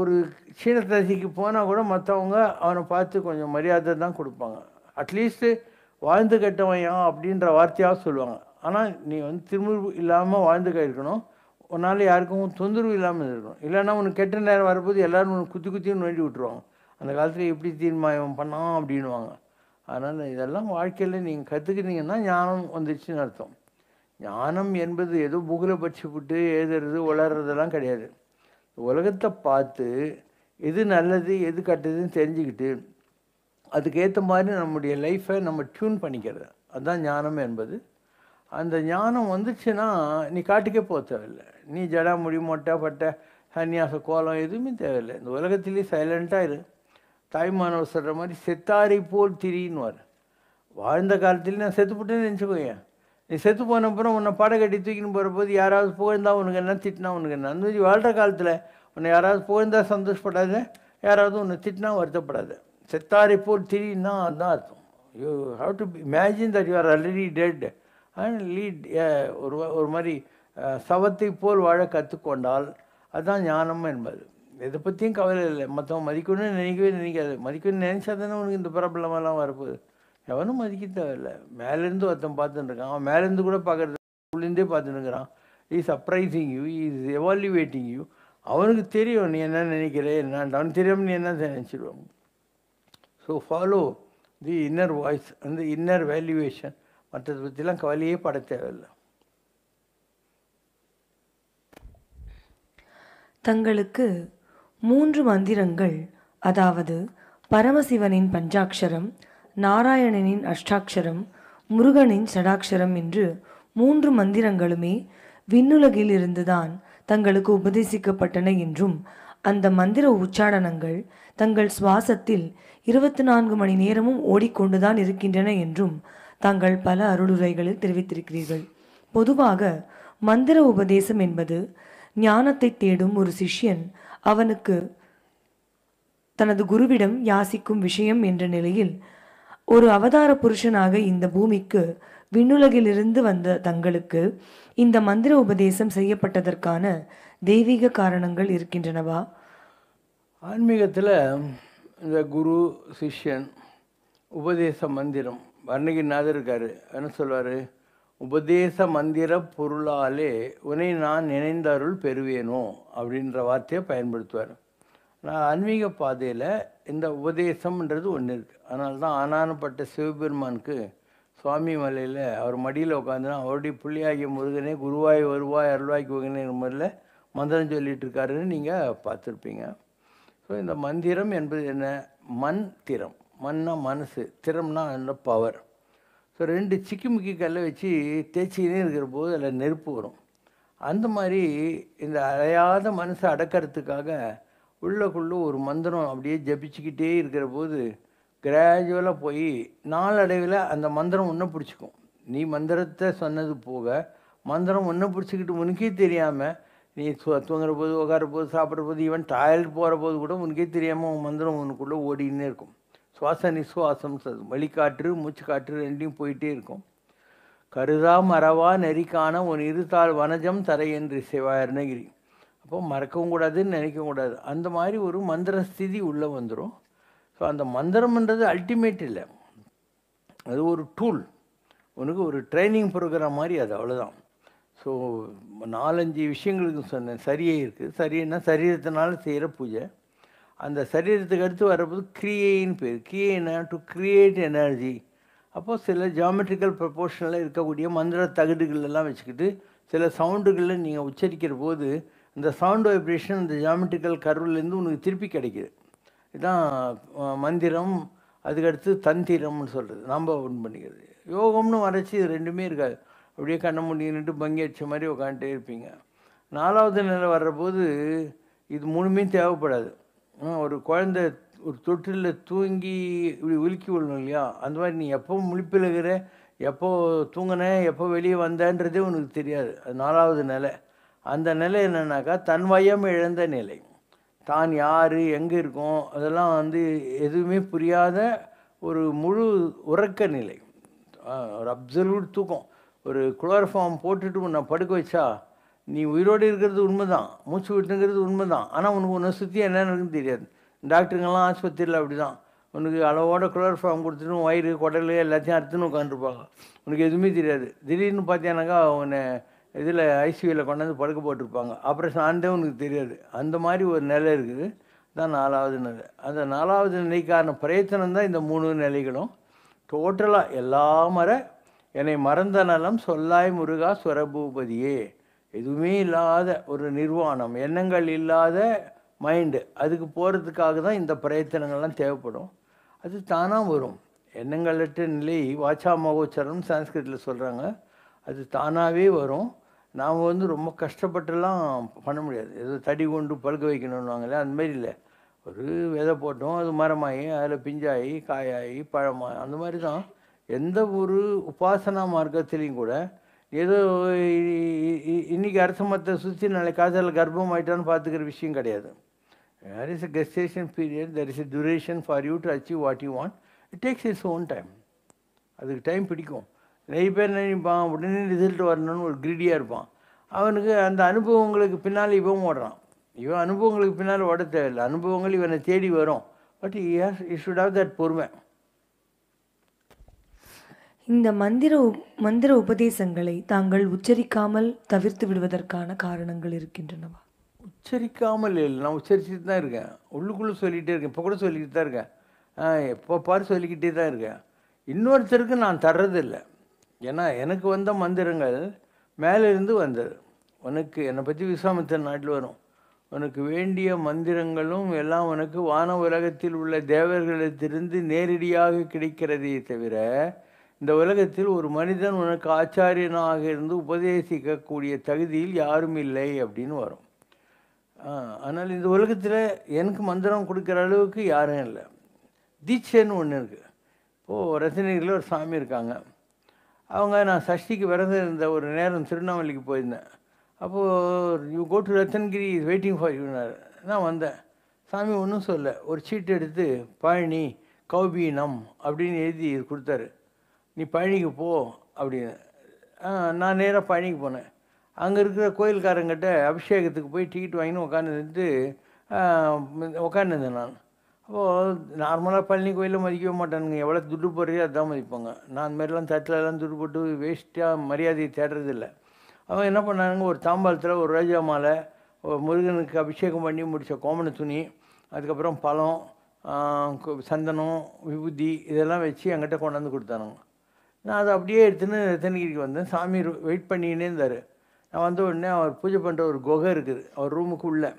ஒரு சீனத்தரசிக்கு போனால் கூட மற்றவங்க அவனை பார்த்து கொஞ்சம் மரியாதை தான் கொடுப்பாங்க அட்லீஸ்ட்டு வாழ்ந்து கட்டவையான் அப்படின்ற வார்த்தையாக சொல்லுவாங்க ஆனால் நீ வந்து திரும்ப இல்லாமல் வாழ்ந்துக்க இருக்கணும் உன்னால் யாருக்கும் தொந்தரவு இல்லாமல் இருக்கணும் இல்லைன்னா உனக்கு கெட்ட நேரம் வரும்போது எல்லோரும் உனக்கு குத்தி குத்தின்னு நோண்டி விட்டுருவாங்க அந்த காலத்தில் எப்படி தீர்மானம் பண்ணான் அப்படின்வாங்க அதனால் இதெல்லாம் வாழ்க்கையில் நீங்கள் கற்றுக்கிட்டீங்கன்னா ஞானம் வந்துச்சுன்னு அர்த்தம் ஞானம் என்பது ஏதோ புகழை பட்சி விட்டு எழுதுறது உளறதெல்லாம் கிடையாது உலகத்தை பார்த்து எது நல்லது எது கட்டதுன்னு தெரிஞ்சுக்கிட்டு அதுக்கேற்ற மாதிரி நம்முடைய லைஃப்பை நம்ம டியூன் பண்ணிக்கிறது அதுதான் ஞானம் என்பது அந்த ஞானம் வந்துச்சுன்னா நீ காட்டுக்கே போக தேவையில்லை நீ ஜடா முடி மொட்டை பட்டை சன்னியாச கோலம் எதுவுமே தேவையில்லை இந்த உலகத்திலே சைலண்ட்டாக இரு தாய்மானவர் சொல்கிற மாதிரி செத்தாரி போல் திரின்னுவார் வாழ்ந்த காலத்தில் நான் செத்துப்புட்டேன்னு நினச்சிக்கோங்க நீ செத்து போன அப்புறம் உன்னை படம் கட்டி தூக்கின்னு போகிறபோது யாராவது புகழ்ந்தா உனக்கு என்ன திட்டினா உனக்கு என்ன அந்த மாதிரி வாழ்கிற காலத்தில் உன்னை யாராவது புகழ்ந்தா சந்தோஷப்படாத யாராவது உன்னை திட்டினா வருத்தப்படாத செத்தாரை போல் திரின்னா அதுதான் அர்த்தம் you have to imagine that you are already dead lead ஒரு ஒரு மாதிரி சவத்தை போல் வாழ கற்றுக்கொண்டால் அதுதான் ஞானம் என்பது எதை பற்றியும் கவலை இல்லை மற்றவன் மதிக்கணும்னு நினைக்கவே நினைக்காது மதிக்கணும்னு நினச்சா தானே உனக்கு இந்த ப்ராப்ளமெல்லாம் வரப்போகுது எவனும் மதிக்க தேவையில்லை மேலேருந்து ஒருத்தன் பார்த்துட்டு இருக்கான் அவன் மேலேருந்து கூட பார்க்குறது உள்ளேருந்தே பார்த்துட்டு இருக்கிறான் is surprising you is evaluating you அவனுக்கு தெரியும் நீ என்ன நினைக்கிற என்ன அவனுக்கு தெரியாமல் நீ என்ன நினச்சிடுவாங்க so follow the inner voice அந்த இன்னர் வேல்யூவேஷன் மற்றது பற்றிலாம் கவலையே பட தேவையில்லை தங்களுக்கு மூன்று மந்திரங்கள் அதாவது பரமசிவனின் பஞ்சாட்சரம் நாராயணனின் அஷ்டாட்சரம் முருகனின் சடாட்சரம் என்று மூன்று மந்திரங்களுமே விண்ணுலகில் இருந்துதான் தங்களுக்கு உபதேசிக்கப்பட்டன என்றும் அந்த மந்திர உச்சாரணங்கள் தங்கள் சுவாசத்தில் இருபத்தி நான்கு மணி நேரமும் ஓடிக்கொண்டுதான் இருக்கின்றன என்றும் தாங்கள் பல அருளுரைகளில் தெரிவித்திருக்கிறீர்கள் பொதுவாக மந்திர உபதேசம் என்பது ஞானத்தை தேடும் ஒரு சிஷ்யன் அவனுக்கு தனது குருவிடம் யாசிக்கும் விஷயம் என்ற நிலையில் ஒரு அவதார புருஷனாக இந்த பூமிக்கு விண்ணுலகிலிருந்து வந்த தங்களுக்கு இந்த மந்திர உபதேசம் செய்யப்பட்டதற்கான தெய்வீக காரணங்கள் இருக்கின்றனவா ஆன்மீகத்தில் இந்த குரு சிஷ்யன் உபதேச மந்திரம் அன்னைக்கு நாதர் இருக்கார் என்ன சொல்வார் உபதேச மந்திர பொருளாலே உன்னை நான் நினைந்தருள் பெறுவேனோ அப்படின்ற வார்த்தையை பயன்படுத்துவார் ஆனால் ஆன்மீக பாதையில் இந்த உபதேசம்ன்றது ஒன்று இருக்குது அதனால தான் ஆனானப்பட்ட சிவபெருமானுக்கு சுவாமி மலையில் அவர் மடியில் உட்காந்துனா அவருடைய புள்ளியாகிய முருகனே குருவாய் வருவாய் அருள்வாய்க்கு வகனேங்கிற முறையில் மந்திரம் சொல்லிகிட்டு இருக்காருன்னு நீங்கள் பார்த்துருப்பீங்க ஸோ இந்த மந்திரம் என்பது என்ன மந்திரம் மண்ணா மனசு திறம்னா என்ன பவர் ஸோ ரெண்டு சிக்கிமுக்கி கல்லை வச்சு தேய்ச்சினே இருக்கிற போது அதில் நெருப்பு வரும் அந்த மாதிரி இந்த அழையாத மனசை அடக்கிறதுக்காக உள்ளக்குள்ளே ஒரு மந்திரம் அப்படியே ஜபிச்சுக்கிட்டே இருக்கிற போது கிராஜுவலாக போய் நாளடைவில் அந்த மந்திரம் ஒன்றும் பிடிச்சிக்கும் நீ மந்திரத்தை சொன்னது போக மந்திரம் ஒன்றும் பிடிச்சிக்கிட்டு உனக்கே தெரியாமல் நீ தூங்குற போது உட்கார போது சாப்பிட்ற போது ஈவன் டாய்லெட் போகிற போது கூட உனக்கே தெரியாமல் உன் மந்திரம் உனக்குள்ளே ஓடிக்கின்னே இருக்கும் சுவாச நிசுவாசம் வழிகாற்று மூச்சு காற்று ரெண்டையும் போயிட்டே இருக்கும் கருதா மறவா நெறிக்கான உன் இருத்தாள் வனஜம் தரை என்று இசைவா அருணகிரி அப்போ மறக்கவும் கூடாதுன்னு நினைக்கவும் கூடாது அந்த மாதிரி ஒரு மந்திர ஸ்திதி உள்ளே வந்துடும் ஸோ அந்த மந்திரம்ன்றது அல்டிமேட் இல்லை அது ஒரு டூல் உனக்கு ஒரு ட்ரைனிங் ப்ரோக்ராம் மாதிரி அது அவ்வளோதான் ஸோ நாலஞ்சு விஷயங்களுக்கு சொன்னேன் சரியே இருக்குது சரியன்னா சரீரத்தினால செய்கிற பூஜை அந்த சரீரத்துக்கு அடுத்து வரும்போது கிரியேன்னு பேர் கிரியேனா டு கிரியேட் எனர்ஜி அப்போது சில ஜாமெட்ரிக்கல் ப்ரப்போர்ஷனில் இருக்கக்கூடிய மந்திர தகுதிகளெல்லாம் வச்சுக்கிட்டு சில சவுண்டுகளில் நீங்கள் உச்சரிக்கிற போது இந்த சவுண்ட் வைப்ரேஷன் இந்த ஜாமெட்ரிக்கல் கருவிலேருந்து உனக்கு திருப்பி கிடைக்கிது இதுதான் மந்திரம் அதுக்கடுத்து தந்திரம்னு சொல்கிறது நம்ம ஒன்று பண்ணிக்கிறது யோகம்னு வரைச்சி இது ரெண்டுமே இருக்காது அப்படியே கண்ண முடியுன்னுட்டு பங்கி அடித்த மாதிரி உட்காந்துட்டே இருப்பீங்க நாலாவது நிலை வர்றபோது இது மூணுமே தேவைப்படாது ஒரு குழந்தை ஒரு தொட்டிலில் தூங்கி இப்படி உலுக்கி விடணும் இல்லையா அந்த மாதிரி நீ எப்போ இருக்கிற எப்போ தூங்கின எப்போ வெளியே வந்தன்றதே உனக்கு தெரியாது அது நாலாவது நிலை அந்த நிலை என்னன்னாக்கா தன்வயம் இழந்த நிலை தான் யார் எங்கே இருக்கும் அதெல்லாம் வந்து எதுவுமே புரியாத ஒரு முழு உறக்க நிலை ஒரு அப்சல்யூட் தூக்கம் ஒரு குளோரஃபார்ம் போட்டுட்டு நான் படுக்க வச்சா நீ உயிரோடு இருக்கிறது உண்மை தான் மூச்சு விட்டுங்கிறது உண்மை தான் ஆனால் உனக்கு உன்னை சுற்றி என்னென்னு தெரியாது டாக்டருங்கெல்லாம் ஆஸ்பத்திரியில் அப்படி தான் உனக்கு அளவோட குளோர் ஃபார்ம் கொடுத்துட்டு வயிறு குடல் எல்லாத்தையும் அறுத்துன்னு உட்காந்துருப்பாங்க உனக்கு எதுவுமே தெரியாது திடீர்னு பார்த்தீங்கன்னாக்கா உன்னை இதில் ஐசியூவில் கொண்டாந்து படுக்க போட்டிருப்பாங்க ஆப்ரேஷன் ஆண்டே உனக்கு தெரியாது அந்த மாதிரி ஒரு நிலை இருக்குது தான் நாலாவது நிலை அந்த நாலாவது நிலைக்கான பிரயத்தனம் தான் இந்த மூணு நிலைகளும் டோட்டலாக எல்லா மர என்னை மறந்த நலம் சொல்லாய் முருகா சுரபூபதியே எதுவுமே இல்லாத ஒரு நிர்வாணம் எண்ணங்கள் இல்லாத மைண்டு அதுக்கு போகிறதுக்காக தான் இந்த பிரயத்தனங்கள்லாம் தேவைப்படும் அது தானாக வரும் எண்ணங்களற்ற நிலை வாச்சா மகோச்சரம் சான்ஸ்கிரிட்டில் சொல்கிறாங்க அது தானாகவே வரும் நாம் வந்து ரொம்ப கஷ்டப்பட்டுலாம் பண்ண முடியாது ஏதோ தடி கொண்டு பழுக்க வைக்கணும்னுவாங்களே மாதிரி இல்லை ஒரு விதை போட்டோம் அது மரமாகி அதில் பிஞ்சாகி காயாகி பழமாக அந்த மாதிரி தான் எந்த ஒரு உபாசனா மார்க்கத்துலேயும் கூட ஏதோ இன்றைக்கி அரசமத்தை சுற்றி நாளைக்கு காதலில் கர்ப்பம் ஆகிட்டான்னு பார்த்துக்கிற விஷயம் கிடையாது there is a gestation period there is a duration for you to achieve what you want it takes its own time அதுக்கு டைம் பிடிக்கும் நிறைய பேர் நினைப்பான் உடனே ரிசல்ட் வரணும்னு ஒரு கிரீடியாக இருப்பான் அவனுக்கு அந்த அனுபவங்களுக்கு பின்னால் இவன் ஓடுறான் இவன் அனுபவங்களுக்கு பின்னால் ஓட தேவையில்லை அனுபவங்கள் இவனை தேடி வரும் but he has he should have that பொறுமை இந்த மந்திர மந்திர உபதேசங்களை தாங்கள் உச்சரிக்காமல் தவிர்த்து விடுவதற்கான காரணங்கள் இருக்கின்றனவா உச்சரிக்காமல் இல்லை நான் உச்சரிச்சுட்டு தான் இருக்கேன் உள்ளுக்குள்ளே சொல்லிகிட்டே இருக்கேன் இப்போ கூட சொல்லிக்கிட்டு தான் இருக்கேன் எப்போ பாரு சொல்லிக்கிட்டே தான் இருக்கேன் இன்னொருத்தருக்கு நான் தர்றதில்லை ஏன்னா எனக்கு வந்த மந்திரங்கள் மேலேருந்து வந்தது உனக்கு என்னை பற்றி விசாமித்த நாட்டில் வரும் உனக்கு வேண்டிய மந்திரங்களும் எல்லாம் உனக்கு வான உலகத்தில் உள்ள தேவர்களிடத்திலிருந்து நேரடியாக கிடைக்கிறதே தவிர இந்த உலகத்தில் ஒரு மனிதன் உனக்கு ஆச்சாரியனாக இருந்து உபதேசிக்கக்கூடிய தகுதியில் யாரும் இல்லை அப்படின்னு வரும் ஆனால் இந்த உலகத்தில் எனக்கு மந்திரம் கொடுக்குற அளவுக்கு யாரும் இல்லை தீட்சைன்னு ஒன்று இருக்குது இப்போது ரசனைகளில் ஒரு சாமி இருக்காங்க அவங்க நான் சஷ்டிக்கு விரதம் இருந்த ஒரு நேரம் திருவண்ணாமலைக்கு போயிருந்தேன் அப்போது you go to Ratnagiri is waiting for யூனார் நான் வந்தேன் சாமி ஒன்றும் சொல்ல ஒரு சீட்டு எடுத்து பழனி கௌபீனம் அப்படின்னு எழுதி கொடுத்தாரு நீ பழனிக்கு போ அப்படின்னு நான் நேராக பழனிக்கு போனேன் அங்கே இருக்கிற கோயில்காரங்கிட்ட அபிஷேகத்துக்கு போய் டிக்கெட் வாங்கின்னு உட்காந்துட்டு உட்காந்துருந்தேன் நான் அப்போது நார்மலாக பழனி கோயிலில் மதிக்கவே மாட்டானுங்க எவ்வளோ துட்டு போடுறியோ அதான் மதிப்பாங்க நான் மாதிரிலாம் தட்டிலெலாம் துட்டு போட்டு வேஸ்ட்டாக மரியாதையை தேடுறதில்ல அவங்க என்ன பண்ணாங்க ஒரு தாம்பாளத்தில் ஒரு ரோஜா மாலை முருகனுக்கு அபிஷேகம் பண்ணி முடித்த கோமண துணி அதுக்கப்புறம் பழம் சந்தனம் விபூதி இதெல்லாம் வச்சு என்கிட்ட கொண்டாந்து கொடுத்தானுங்க நான் அதை அப்படியே எடுத்துன்னு ரத்தனகிரிக்கு வந்தேன் சாமி வெயிட் பண்ணிக்கினே இருந்தார் நான் வந்த உடனே அவர் பூஜை பண்ணுற ஒரு குகை இருக்குது அவர் ரூமுக்கு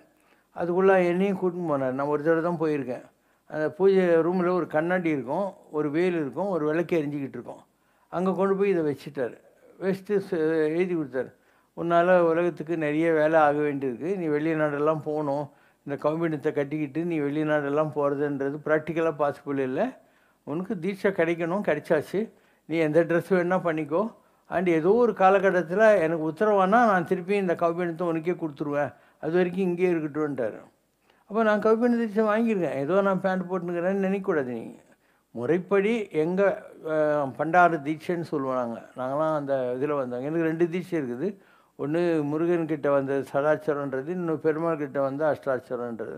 அதுக்குள்ளே என்னையும் கூட்டின்னு போனார் நான் ஒரு தடவை தான் போயிருக்கேன் அந்த பூஜை ரூமில் ஒரு கண்ணாடி இருக்கும் ஒரு வேல் இருக்கும் ஒரு விளக்கு எரிஞ்சிக்கிட்டு இருக்கும் அங்கே கொண்டு போய் இதை வச்சுட்டார் வச்சுட்டு எழுதி கொடுத்தார் உன்னால் உலகத்துக்கு நிறைய வேலை ஆக வேண்டியிருக்கு நீ வெளிநாடெல்லாம் போகணும் இந்த கவும்பினத்தை கட்டிக்கிட்டு நீ வெளிநாடெல்லாம் போகிறதுன்றது ப்ராக்டிக்கலாக பாசிபிள் இல்லை உனக்கு தீட்சை கிடைக்கணும் கிடைச்சாச்சு நீ எந்த ட்ரெஸ் வேணால் பண்ணிக்கோ அண்ட் ஏதோ ஒரு காலகட்டத்தில் எனக்கு உத்தரவானா நான் திருப்பி இந்த கவிப்பணத்தை உனக்கே கொடுத்துருவேன் அது வரைக்கும் இங்கேயே இருக்கட்டும்ன்ட்டார் அப்போ நான் கவிப்பணத்தை வாங்கியிருக்கேன் ஏதோ நான் பேண்ட் போட்டுக்கிறேன்னு நினைக்கக்கூடாது நீங்கள் முறைப்படி எங்கள் பண்டார தீட்சைன்னு சொல்லுவாங்க நாங்களாம் அந்த இதில் வந்தாங்க எனக்கு ரெண்டு தீட்சை இருக்குது ஒன்று முருகன் கிட்டே வந்த சதாச்சரன்றது இன்னும் பெருமாள் கிட்டே வந்து அஷ்டாச்சரன்றது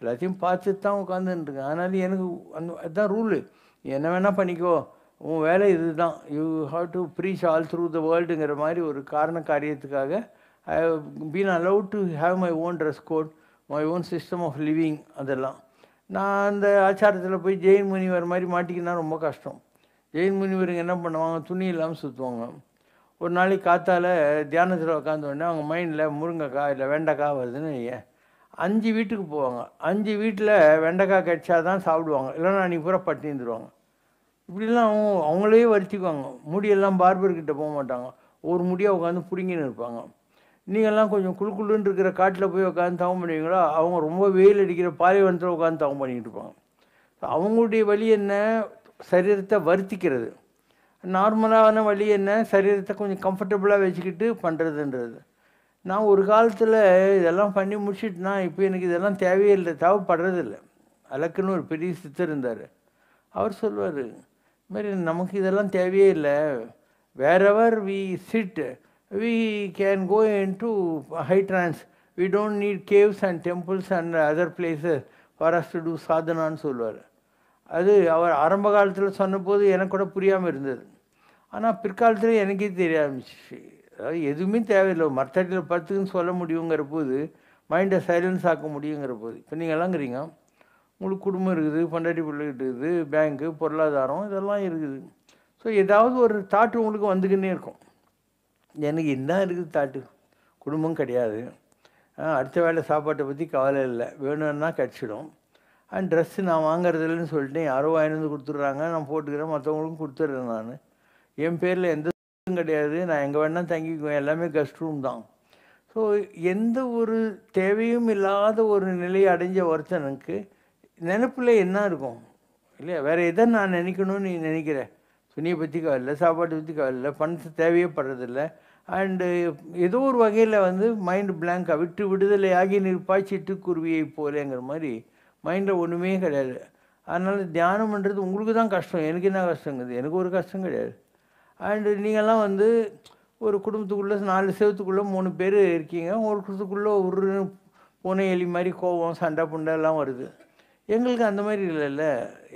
எல்லாத்தையும் பார்த்து தான் உட்காந்துருக்கேன் அதனால எனக்கு அந்த அதுதான் ரூலு என்ன வேணால் பண்ணிக்கோ உன் வேலை இது தான் you have to preach all through the வேர்ல்டுங்கிற மாதிரி ஒரு காரண காரியத்துக்காக I have been allowed to have my own dress code my own system of living அதெல்லாம் நான் அந்த ஆச்சாரத்தில் போய் ஜெயின் முனிவர் மாதிரி மாட்டிக்கினா ரொம்ப கஷ்டம் ஜெயின் முனிவர் என்ன பண்ணுவாங்க துணி இல்லாமல் சுற்றுவாங்க ஒரு நாளைக்கு காத்தால் தியானத்தில் உட்காந்து உடனே அவங்க மைண்டில் முருங்கைக்கா இல்லை வெண்டைக்கா வருதுன்னு ஏன் அஞ்சு வீட்டுக்கு போவாங்க அஞ்சு வீட்டில் வெண்டைக்காய் கிடச்சா தான் சாப்பிடுவாங்க இல்லைன்னா அன்றைக்கி பூரா பட்டினிந்துருவாங்க இப்படிலாம் அவங்க அவங்களே வருத்திக்குவாங்க முடியெல்லாம் பார்பர்கிட்ட போக மாட்டாங்க ஒரு முடியாக உட்காந்து பிடுங்கின்னு இருப்பாங்க நீங்கள்லாம் கொஞ்சம் குழு குழுன்னு இருக்கிற காட்டில் போய் உட்காந்து தவம் பண்ணுவீங்களா அவங்க ரொம்ப வெயில் அடிக்கிற பாலைவனத்தில் உட்காந்து தவம் பண்ணிக்கிட்டு இருப்பாங்க அவங்களுடைய வழி என்ன சரீரத்தை வருத்திக்கிறது நார்மலான வழி என்ன சரீரத்தை கொஞ்சம் கம்ஃபர்டபுளாக வச்சுக்கிட்டு பண்ணுறதுன்றது நான் ஒரு காலத்தில் இதெல்லாம் பண்ணி முடிச்சுட்டுனா இப்போ எனக்கு இதெல்லாம் தேவையே இல்லை தேவைப்படுறதில்லை அலக்குன்னு ஒரு பெரிய சித்தர் இருந்தார் அவர் சொல்வார் மாதிரி நமக்கு இதெல்லாம் தேவையே இல்லை wherever we sit we can go into high trance we don't need caves and temples and other places for us to do சாதனான்னு சொல்லுவார் அது அவர் ஆரம்ப காலத்தில் சொன்னபோது எனக்கு கூட புரியாமல் இருந்தது ஆனால் பிற்காலத்தில் எனக்கே தெரிய ஆரம்பிச்சிச்சு அதாவது எதுவுமே தேவையில்லை மற்ற இடத்துல பத்துக்குன்னு சொல்ல முடியுங்கிற போது மைண்டை சைலன்ஸ் ஆக்க முடியுங்கிற போது இப்போ நீங்கள் எல்லாங்கிறீங்க உங்களுக்கு குடும்பம் இருக்குது பொண்டாட்டி பிள்ளை இருக்குது பேங்க்கு பொருளாதாரம் இதெல்லாம் இருக்குது ஸோ ஏதாவது ஒரு தாட்டு உங்களுக்கு வந்துக்கின்னே இருக்கும் எனக்கு என்ன இருக்குது தாட்டு குடும்பம் கிடையாது அடுத்த வேலை சாப்பாட்டை பற்றி கவலை இல்லை வேணும்னா கிடச்சிடும் அண்ட் ட்ரெஸ்ஸு நான் வாங்குறது இல்லைன்னு சொல்லிட்டேன் யாரோ வாங்கிட்டு வந்து கொடுத்துட்றாங்க நான் போட்டுக்கிறேன் மற்றவங்களுக்கும் கொடுத்துட்றேன் நான் என் பேரில் எந்த கிடையாது நான் எங்கே வேணால் தங்கிக்குவேன் எல்லாமே கெஸ்ட் ரூம் தான் ஸோ எந்த ஒரு தேவையும் இல்லாத ஒரு நிலையை அடைஞ்ச ஒருத்தனுக்கு நினப்பில் என்ன இருக்கும் இல்லையா வேறு எதை நான் நினைக்கணும்னு நீ நினைக்கிற துணியை பற்றி கவலை சாப்பாட்டை பற்றி கவலை பணத்து தேவையப்படுறதில்ல அண்டு ஏதோ ஒரு வகையில் வந்து மைண்டு பிளாங்காக விட்டு விடுதலை ஆகி நிற்பாய்ச்சிட்டு குருவியை போலேங்கிற மாதிரி மைண்டில் ஒன்றுமே கிடையாது அதனால் தியானம் பண்ணுறது உங்களுக்கு தான் கஷ்டம் எனக்கு என்ன கஷ்டங்குது எனக்கு ஒரு கஷ்டம் கிடையாது அண்டு நீங்கள்லாம் வந்து ஒரு குடும்பத்துக்குள்ளே நாலு செவத்துக்குள்ளே மூணு பேர் இருக்கீங்க ஒரு குடும்பத்துக்குள்ளே ஒரு பூனை எலி மாதிரி கோவம் சண்டை புண்டை எல்லாம் வருது எங்களுக்கு அந்த மாதிரி இல்லைல்ல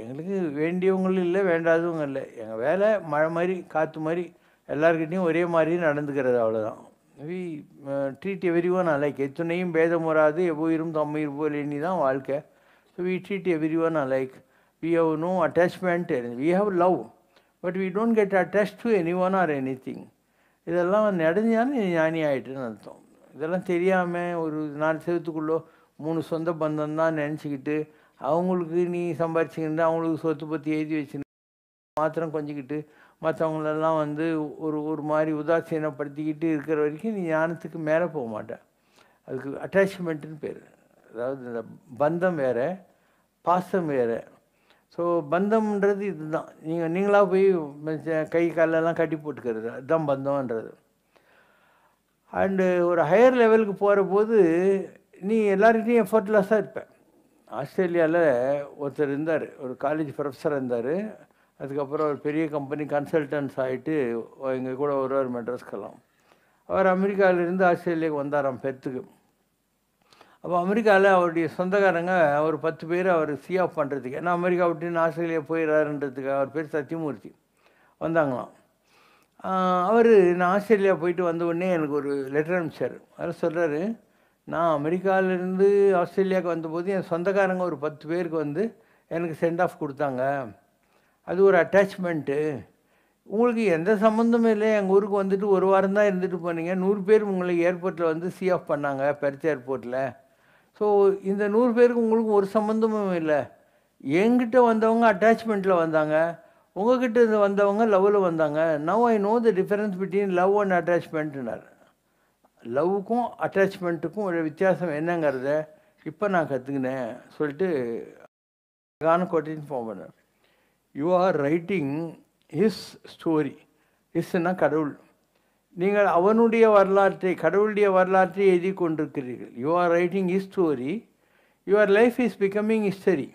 எங்களுக்கு வேண்டியவங்களும் இல்லை வேண்டாதவங்க இல்லை எங்கள் வேலை மழை மாதிரி காற்று மாதிரி எல்லாருக்கிட்டையும் ஒரே மாதிரி நடந்துக்கிறது அவ்வளோதான் we treat everyone alike எத்துணையும் பேதம் வராது எவ்வுயிரும் தம்முயிர் போல் எண்ணி தான் வாழ்க்கை so we treat everyone alike we have no attachment we have love but we don't get attach to anyone or anything இதெல்லாம் நடந்தாலும் ஞானி ஆகிட்டுன்னு அர்த்தம் இதெல்லாம் தெரியாமல் ஒரு நாலு செவத்துக்குள்ளோ மூணு சொந்த பந்தம் தான் நினச்சிக்கிட்டு அவங்களுக்கு நீ சம்பாரிச்சிக்கிட்டு அவங்களுக்கு சொத்து பற்றி எழுதி வச்சுன்னு மாத்திரம் கொஞ்சிக்கிட்டு மற்றவங்களெல்லாம் வந்து ஒரு ஒரு மாதிரி உதாசீனப்படுத்திக்கிட்டு இருக்கிற வரைக்கும் நீ ஞானத்துக்கு மேலே போக மாட்டேன் அதுக்கு அட்டாச்மெண்ட்டுன்னு பேர் அதாவது இந்த பந்தம் வேறு பாசம் வேறு ஸோ பந்தம்ன்றது இதுதான் நீங்கள் நீங்களாக போய் கை காலெல்லாம் கட்டி போட்டுக்கிறது அதுதான் பந்தம்ன்றது அண்டு ஒரு ஹையர் லெவலுக்கு போகிற போது நீ எல்லாருக்கிட்டையும் எஃபர்ட்லெஸ்ஸாக இருப்பேன் ஆஸ்திரேலியாவில் ஒருத்தர் இருந்தார் ஒரு காலேஜ் ப்ரொஃபஸர் இருந்தார் அதுக்கப்புறம் ஒரு பெரிய கம்பெனி கன்சல்டன்ஸ் ஆகிட்டு எங்கள் கூட ஒரு மெட்ரஸ்க்கெல்லாம் அவர் அமெரிக்காவிலேருந்து ஆஸ்திரேலியாவுக்கு வந்தாராம் பெத்துக்கு அப்போ அமெரிக்காவில் அவருடைய சொந்தக்காரங்க அவர் பத்து பேர் அவர் சிஆஃப் பண்ணுறதுக்கு ஏன்னா அமெரிக்கா விட்டுன்னு ஆஸ்திரேலியா போயிடறாருன்றதுக்கு அவர் பேர் சத்தியமூர்த்தி வந்தாங்களாம் அவர் நான் ஆஸ்திரேலியா போயிட்டு வந்த உடனே எனக்கு ஒரு லெட்டர் அனுப்பிச்சார் அதில் சொல்கிறாரு நான் அமெரிக்காவிலேருந்து ஆஸ்திரேலியாவுக்கு வந்தபோது என் சொந்தக்காரங்க ஒரு பத்து பேருக்கு வந்து எனக்கு சென்ட் ஆஃப் கொடுத்தாங்க அது ஒரு அட்டாச்மெண்ட்டு உங்களுக்கு எந்த சம்மந்தமும் இல்லை எங்கள் ஊருக்கு வந்துட்டு ஒரு வாரம் தான் இருந்துட்டு போனீங்க நூறு பேர் உங்களை ஏர்போர்ட்டில் வந்து சி ஆஃப் பண்ணாங்க பெருத்த ஏர்போர்ட்டில் ஸோ இந்த நூறு பேருக்கு உங்களுக்கு ஒரு சம்மந்தமும் இல்லை எங்கிட்ட வந்தவங்க அட்டாச்மெண்ட்டில் வந்தாங்க உங்கள் இருந்து வந்தவங்க லவ்வில் வந்தாங்க now I know the difference between love and அட்டாச்மெண்ட்னார் லவ்வுக்கும் அட்டாச்மெண்ட்டுக்கும் ஒரு வித்தியாசம் என்னங்கிறத இப்போ நான் கற்றுக்கினேன் சொல்லிட்டு அழகான கோட்டையும் ஃபோன் பண்ணேன் you are writing his story ஹிஸ்னா கடவுள் நீங்கள் அவனுடைய வரலாற்றை கடவுளுடைய வரலாற்றை எழுதி கொண்டிருக்கிறீர்கள் you are writing his story your life is becoming history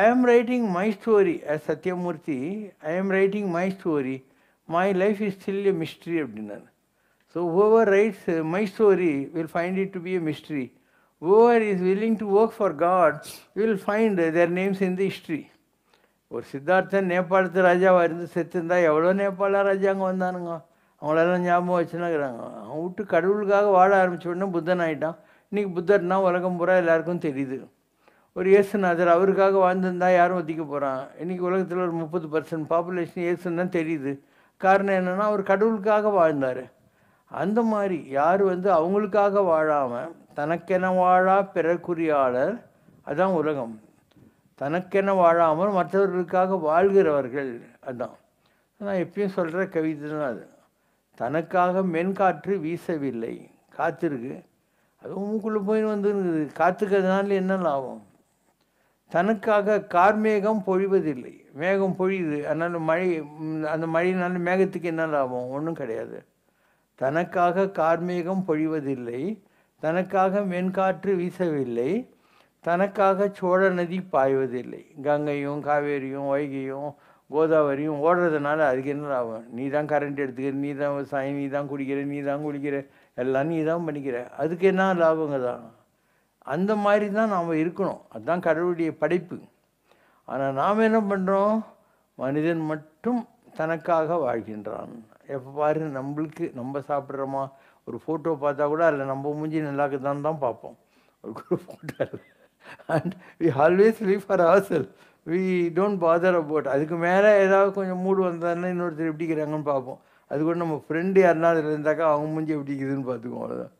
I am writing my story Sathyamurthy I am writing my story my life is still a mystery அப்படின்னாரு so over writes uh, my story will find it to be a mystery. Whoever is willing to work for God will find uh, their names in ஒரு சித்தார்த்தன் நேபாளத்து ராஜாவாக இருந்து செத்துருந்தா எவ்வளோ நேபாள ராஜாங்க வந்தானுங்க அவங்களெல்லாம் ஞாபகம் வச்சுனாங்கிறாங்க அவன் விட்டு கடவுளுக்காக வாழ ஆரம்பித்த உடனே புத்தன் ஆகிட்டான் இன்றைக்கி புத்தர்னா உலகம் பூரா எல்லாருக்கும் தெரியுது ஒரு இயேசுநாதர் அவருக்காக வாழ்ந்திருந்தா யாரும் ஒத்திக்க போகிறான் இன்றைக்கி உலகத்தில் ஒரு முப்பது பர்சன்ட் பாப்புலேஷன் இயேசுன்னு தெரியுது காரணம் என்னென்னா அவர் கடவுளுக்காக வாழ்ந்தார் அந்த மாதிரி யார் வந்து அவங்களுக்காக வாழாமல் தனக்கென வாழா பிறக்குறியாளர் அதுதான் உலகம் தனக்கென வாழாமல் மற்றவர்களுக்காக வாழ்கிறவர்கள் அதான் நான் எப்பயும் சொல்கிற கவிதை தான் அது தனக்காக மென்காற்று வீசவில்லை காத்திருக்கு அது மூக்குள்ளே போய் வந்து காத்துக்கிறதுனால என்ன லாபம் தனக்காக கார்மேகம் பொழிவதில்லை மேகம் பொழியுது அதனால் மழை அந்த மழையினால மேகத்துக்கு என்ன லாபம் ஒன்றும் கிடையாது தனக்காக கார்மேகம் பொழிவதில்லை தனக்காக மென்காற்று வீசவில்லை தனக்காக சோழ நதி பாய்வதில்லை கங்கையும் காவேரியும் வைகையும் கோதாவரியும் ஓடுறதுனால அதுக்கு என்ன லாபம் நீ தான் கரண்ட் எடுத்துக்கிற நீ தான் விவசாயம் நீ தான் குடிக்கிற நீ தான் குளிக்கிற எல்லாம் நீ தான் பண்ணிக்கிற அதுக்கு என்ன லாபங்க தான் அந்த மாதிரி தான் நாம் இருக்கணும் அதுதான் கடவுளுடைய படைப்பு ஆனால் நாம் என்ன பண்ணுறோம் மனிதன் மட்டும் தனக்காக வாழ்கின்றான் எப்போ பாரு நம்மளுக்கு நம்ம சாப்பிட்றோமா ஒரு ஃபோட்டோ பார்த்தா கூட அதில் நம்ம மூஞ்சி நல்லாக்கு தான் தான் பார்ப்போம் ஒரு group photo and we always leave for our we don't bother about அதுக்கு மேலே ஏதாவது கொஞ்சம் மூடு வந்தாருன்னா இன்னொருத்தர் எப்படிக்கிறாங்கன்னு பார்ப்போம் அது கூட நம்ம ஃப்ரெண்டு யாருனா அதில் இருந்தாக்கா அவங்க மூஞ்சி எப்படிக்குதுன்னு பார்த்துக்குவோம் அவ்வளோதான்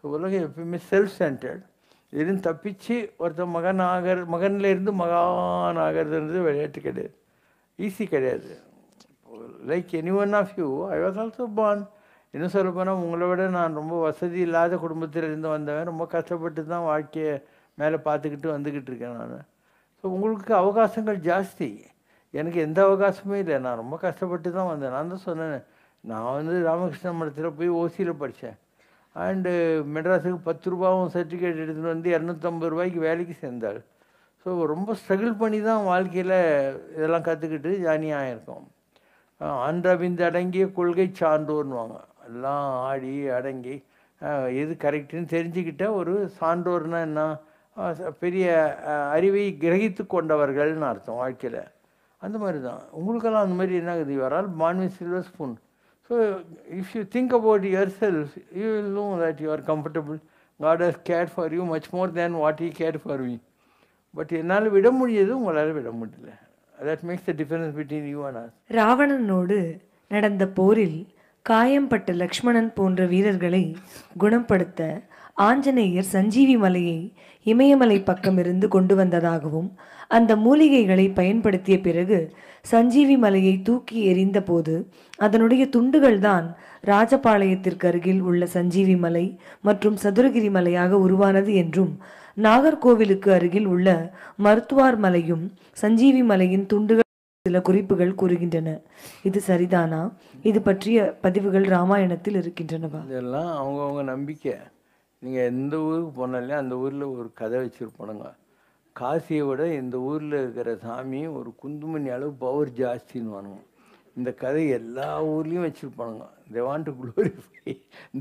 ஸோ உலகம் எப்பயுமே செல்ஃப் சென்டர்ட் எதுவும் தப்பிச்சு ஒருத்தர் மகன் ஆகிற மகன்லேருந்து மகான் ஆகிறதுன்றது விளையாட்டு கிடையாது ஈஸி கிடையாது like any one of you I was also என்ன இன்னும் சொல்லப்போனால் உங்களை விட நான் ரொம்ப வசதி இல்லாத குடும்பத்திலிருந்து வந்தவன் ரொம்ப கஷ்டப்பட்டு தான் வாழ்க்கையை மேலே பார்த்துக்கிட்டு வந்துக்கிட்டு இருக்கேன் நான் ஸோ உங்களுக்கு அவகாசங்கள் ஜாஸ்தி எனக்கு எந்த அவகாசமே இல்லை நான் ரொம்ப கஷ்டப்பட்டு தான் வந்தேன் நான் தான் சொன்னேன் நான் வந்து ராமகிருஷ்ண மடத்தில் போய் ஓசியில் படித்தேன் அண்டு மெட்ராஸுக்கு பத்து ரூபாவும் சர்டிஃபிகேட் எடுத்துகிட்டு வந்து இரநூத்தம்பது ரூபாய்க்கு வேலைக்கு சேர்ந்தாள் ஸோ ரொம்ப ஸ்ட்ரகிள் பண்ணி தான் வாழ்க்கையில் இதெல்லாம் கற்றுக்கிட்டு ஜானியாக இருக்கும் ஆண்டவிந்து அடங்கிய கொள்கை சான்றோர்னுவாங்க எல்லாம் ஆடி அடங்கி எது கரெக்டுன்னு தெரிஞ்சுக்கிட்ட ஒரு சான்றோர்னா என்ன பெரிய அறிவை கிரகித்து கொண்டவர்கள்னு அர்த்தம் வாழ்க்கையில் அந்த மாதிரி தான் உங்களுக்கெல்லாம் அந்த மாதிரி என்ன ஆகுது வரால் all silver spoon so if you think about yourself you will know that you are comfortable God has care for you much more than what you care for me but என்னால் விட முடியது உங்களால் விட முடியல ராவணனோடு நடந்த போரில் காயம்பட்ட லக்ஷ்மணன் போன்ற வீரர்களை குணப்படுத்த ஆஞ்சநேயர் சஞ்சீவி மலையை இமயமலை பக்கமிருந்து கொண்டு வந்ததாகவும் அந்த மூலிகைகளை பயன்படுத்திய பிறகு சஞ்சீவி மலையை தூக்கி எறிந்தபோது அதனுடைய துண்டுகள்தான் ராஜபாளையத்திற்கு அருகில் உள்ள சஞ்சீவி மலை மற்றும் சதுரகிரி மலையாக உருவானது என்றும் நாகர்கோவிலுக்கு அருகில் உள்ள மருத்துவார் மலையும் சஞ்சீவி மலையின் துண்டுகள் சில குறிப்புகள் கூறுகின்றன இது சரிதானா இது பற்றிய பதிவுகள் ராமாயணத்தில் இருக்கின்றனவா இதெல்லாம் அவங்கவுங்க நம்பிக்கை நீங்கள் எந்த ஊருக்கு போனாலே அந்த ஊரில் ஒரு கதை வச்சுருப்பானுங்க காசியை விட இந்த ஊரில் இருக்கிற சாமி ஒரு குந்துமணி அளவு பவர் ஜாஸ்தின்னு வானுங்க இந்த கதை எல்லா ஊர்லேயும் வச்சுருப்பானுங்க they want to glorify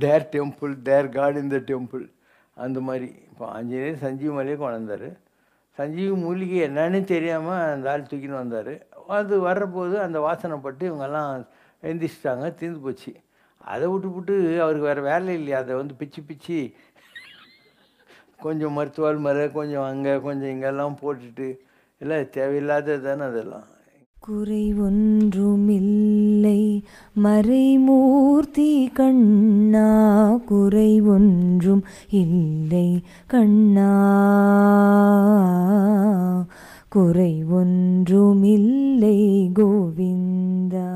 their temple their god இந்த டெம்பிள் அந்த மாதிரி இப்போ ஆஞ்சநேயர் சஞ்சீவ் மலையே வளர்ந்தார் சஞ்சீவ் மூலிகை என்னன்னு தெரியாமல் அந்த ஆள் தூக்கின்னு வந்தார் அது வர்றபோது அந்த வாசனைப்பட்டு இவங்கெல்லாம் எந்திரிச்சிட்டாங்க தீர்ந்து போச்சு அதை விட்டு விட்டு அவருக்கு வேறு வேலை இல்லையா அதை வந்து பிச்சு பிச்சு கொஞ்சம் மருத்துவால் மர கொஞ்சம் அங்கே கொஞ்சம் இங்கெல்லாம் போட்டுட்டு இல்லை தேவையில்லாதது தானே அதெல்லாம் குறை ஒன்றுமில்லை மறைமூர்த்தி கண்ணா குறை ஒன்றும் இல்லை கண்ணா குறை ஒன்றுமில்லை கோவிந்தா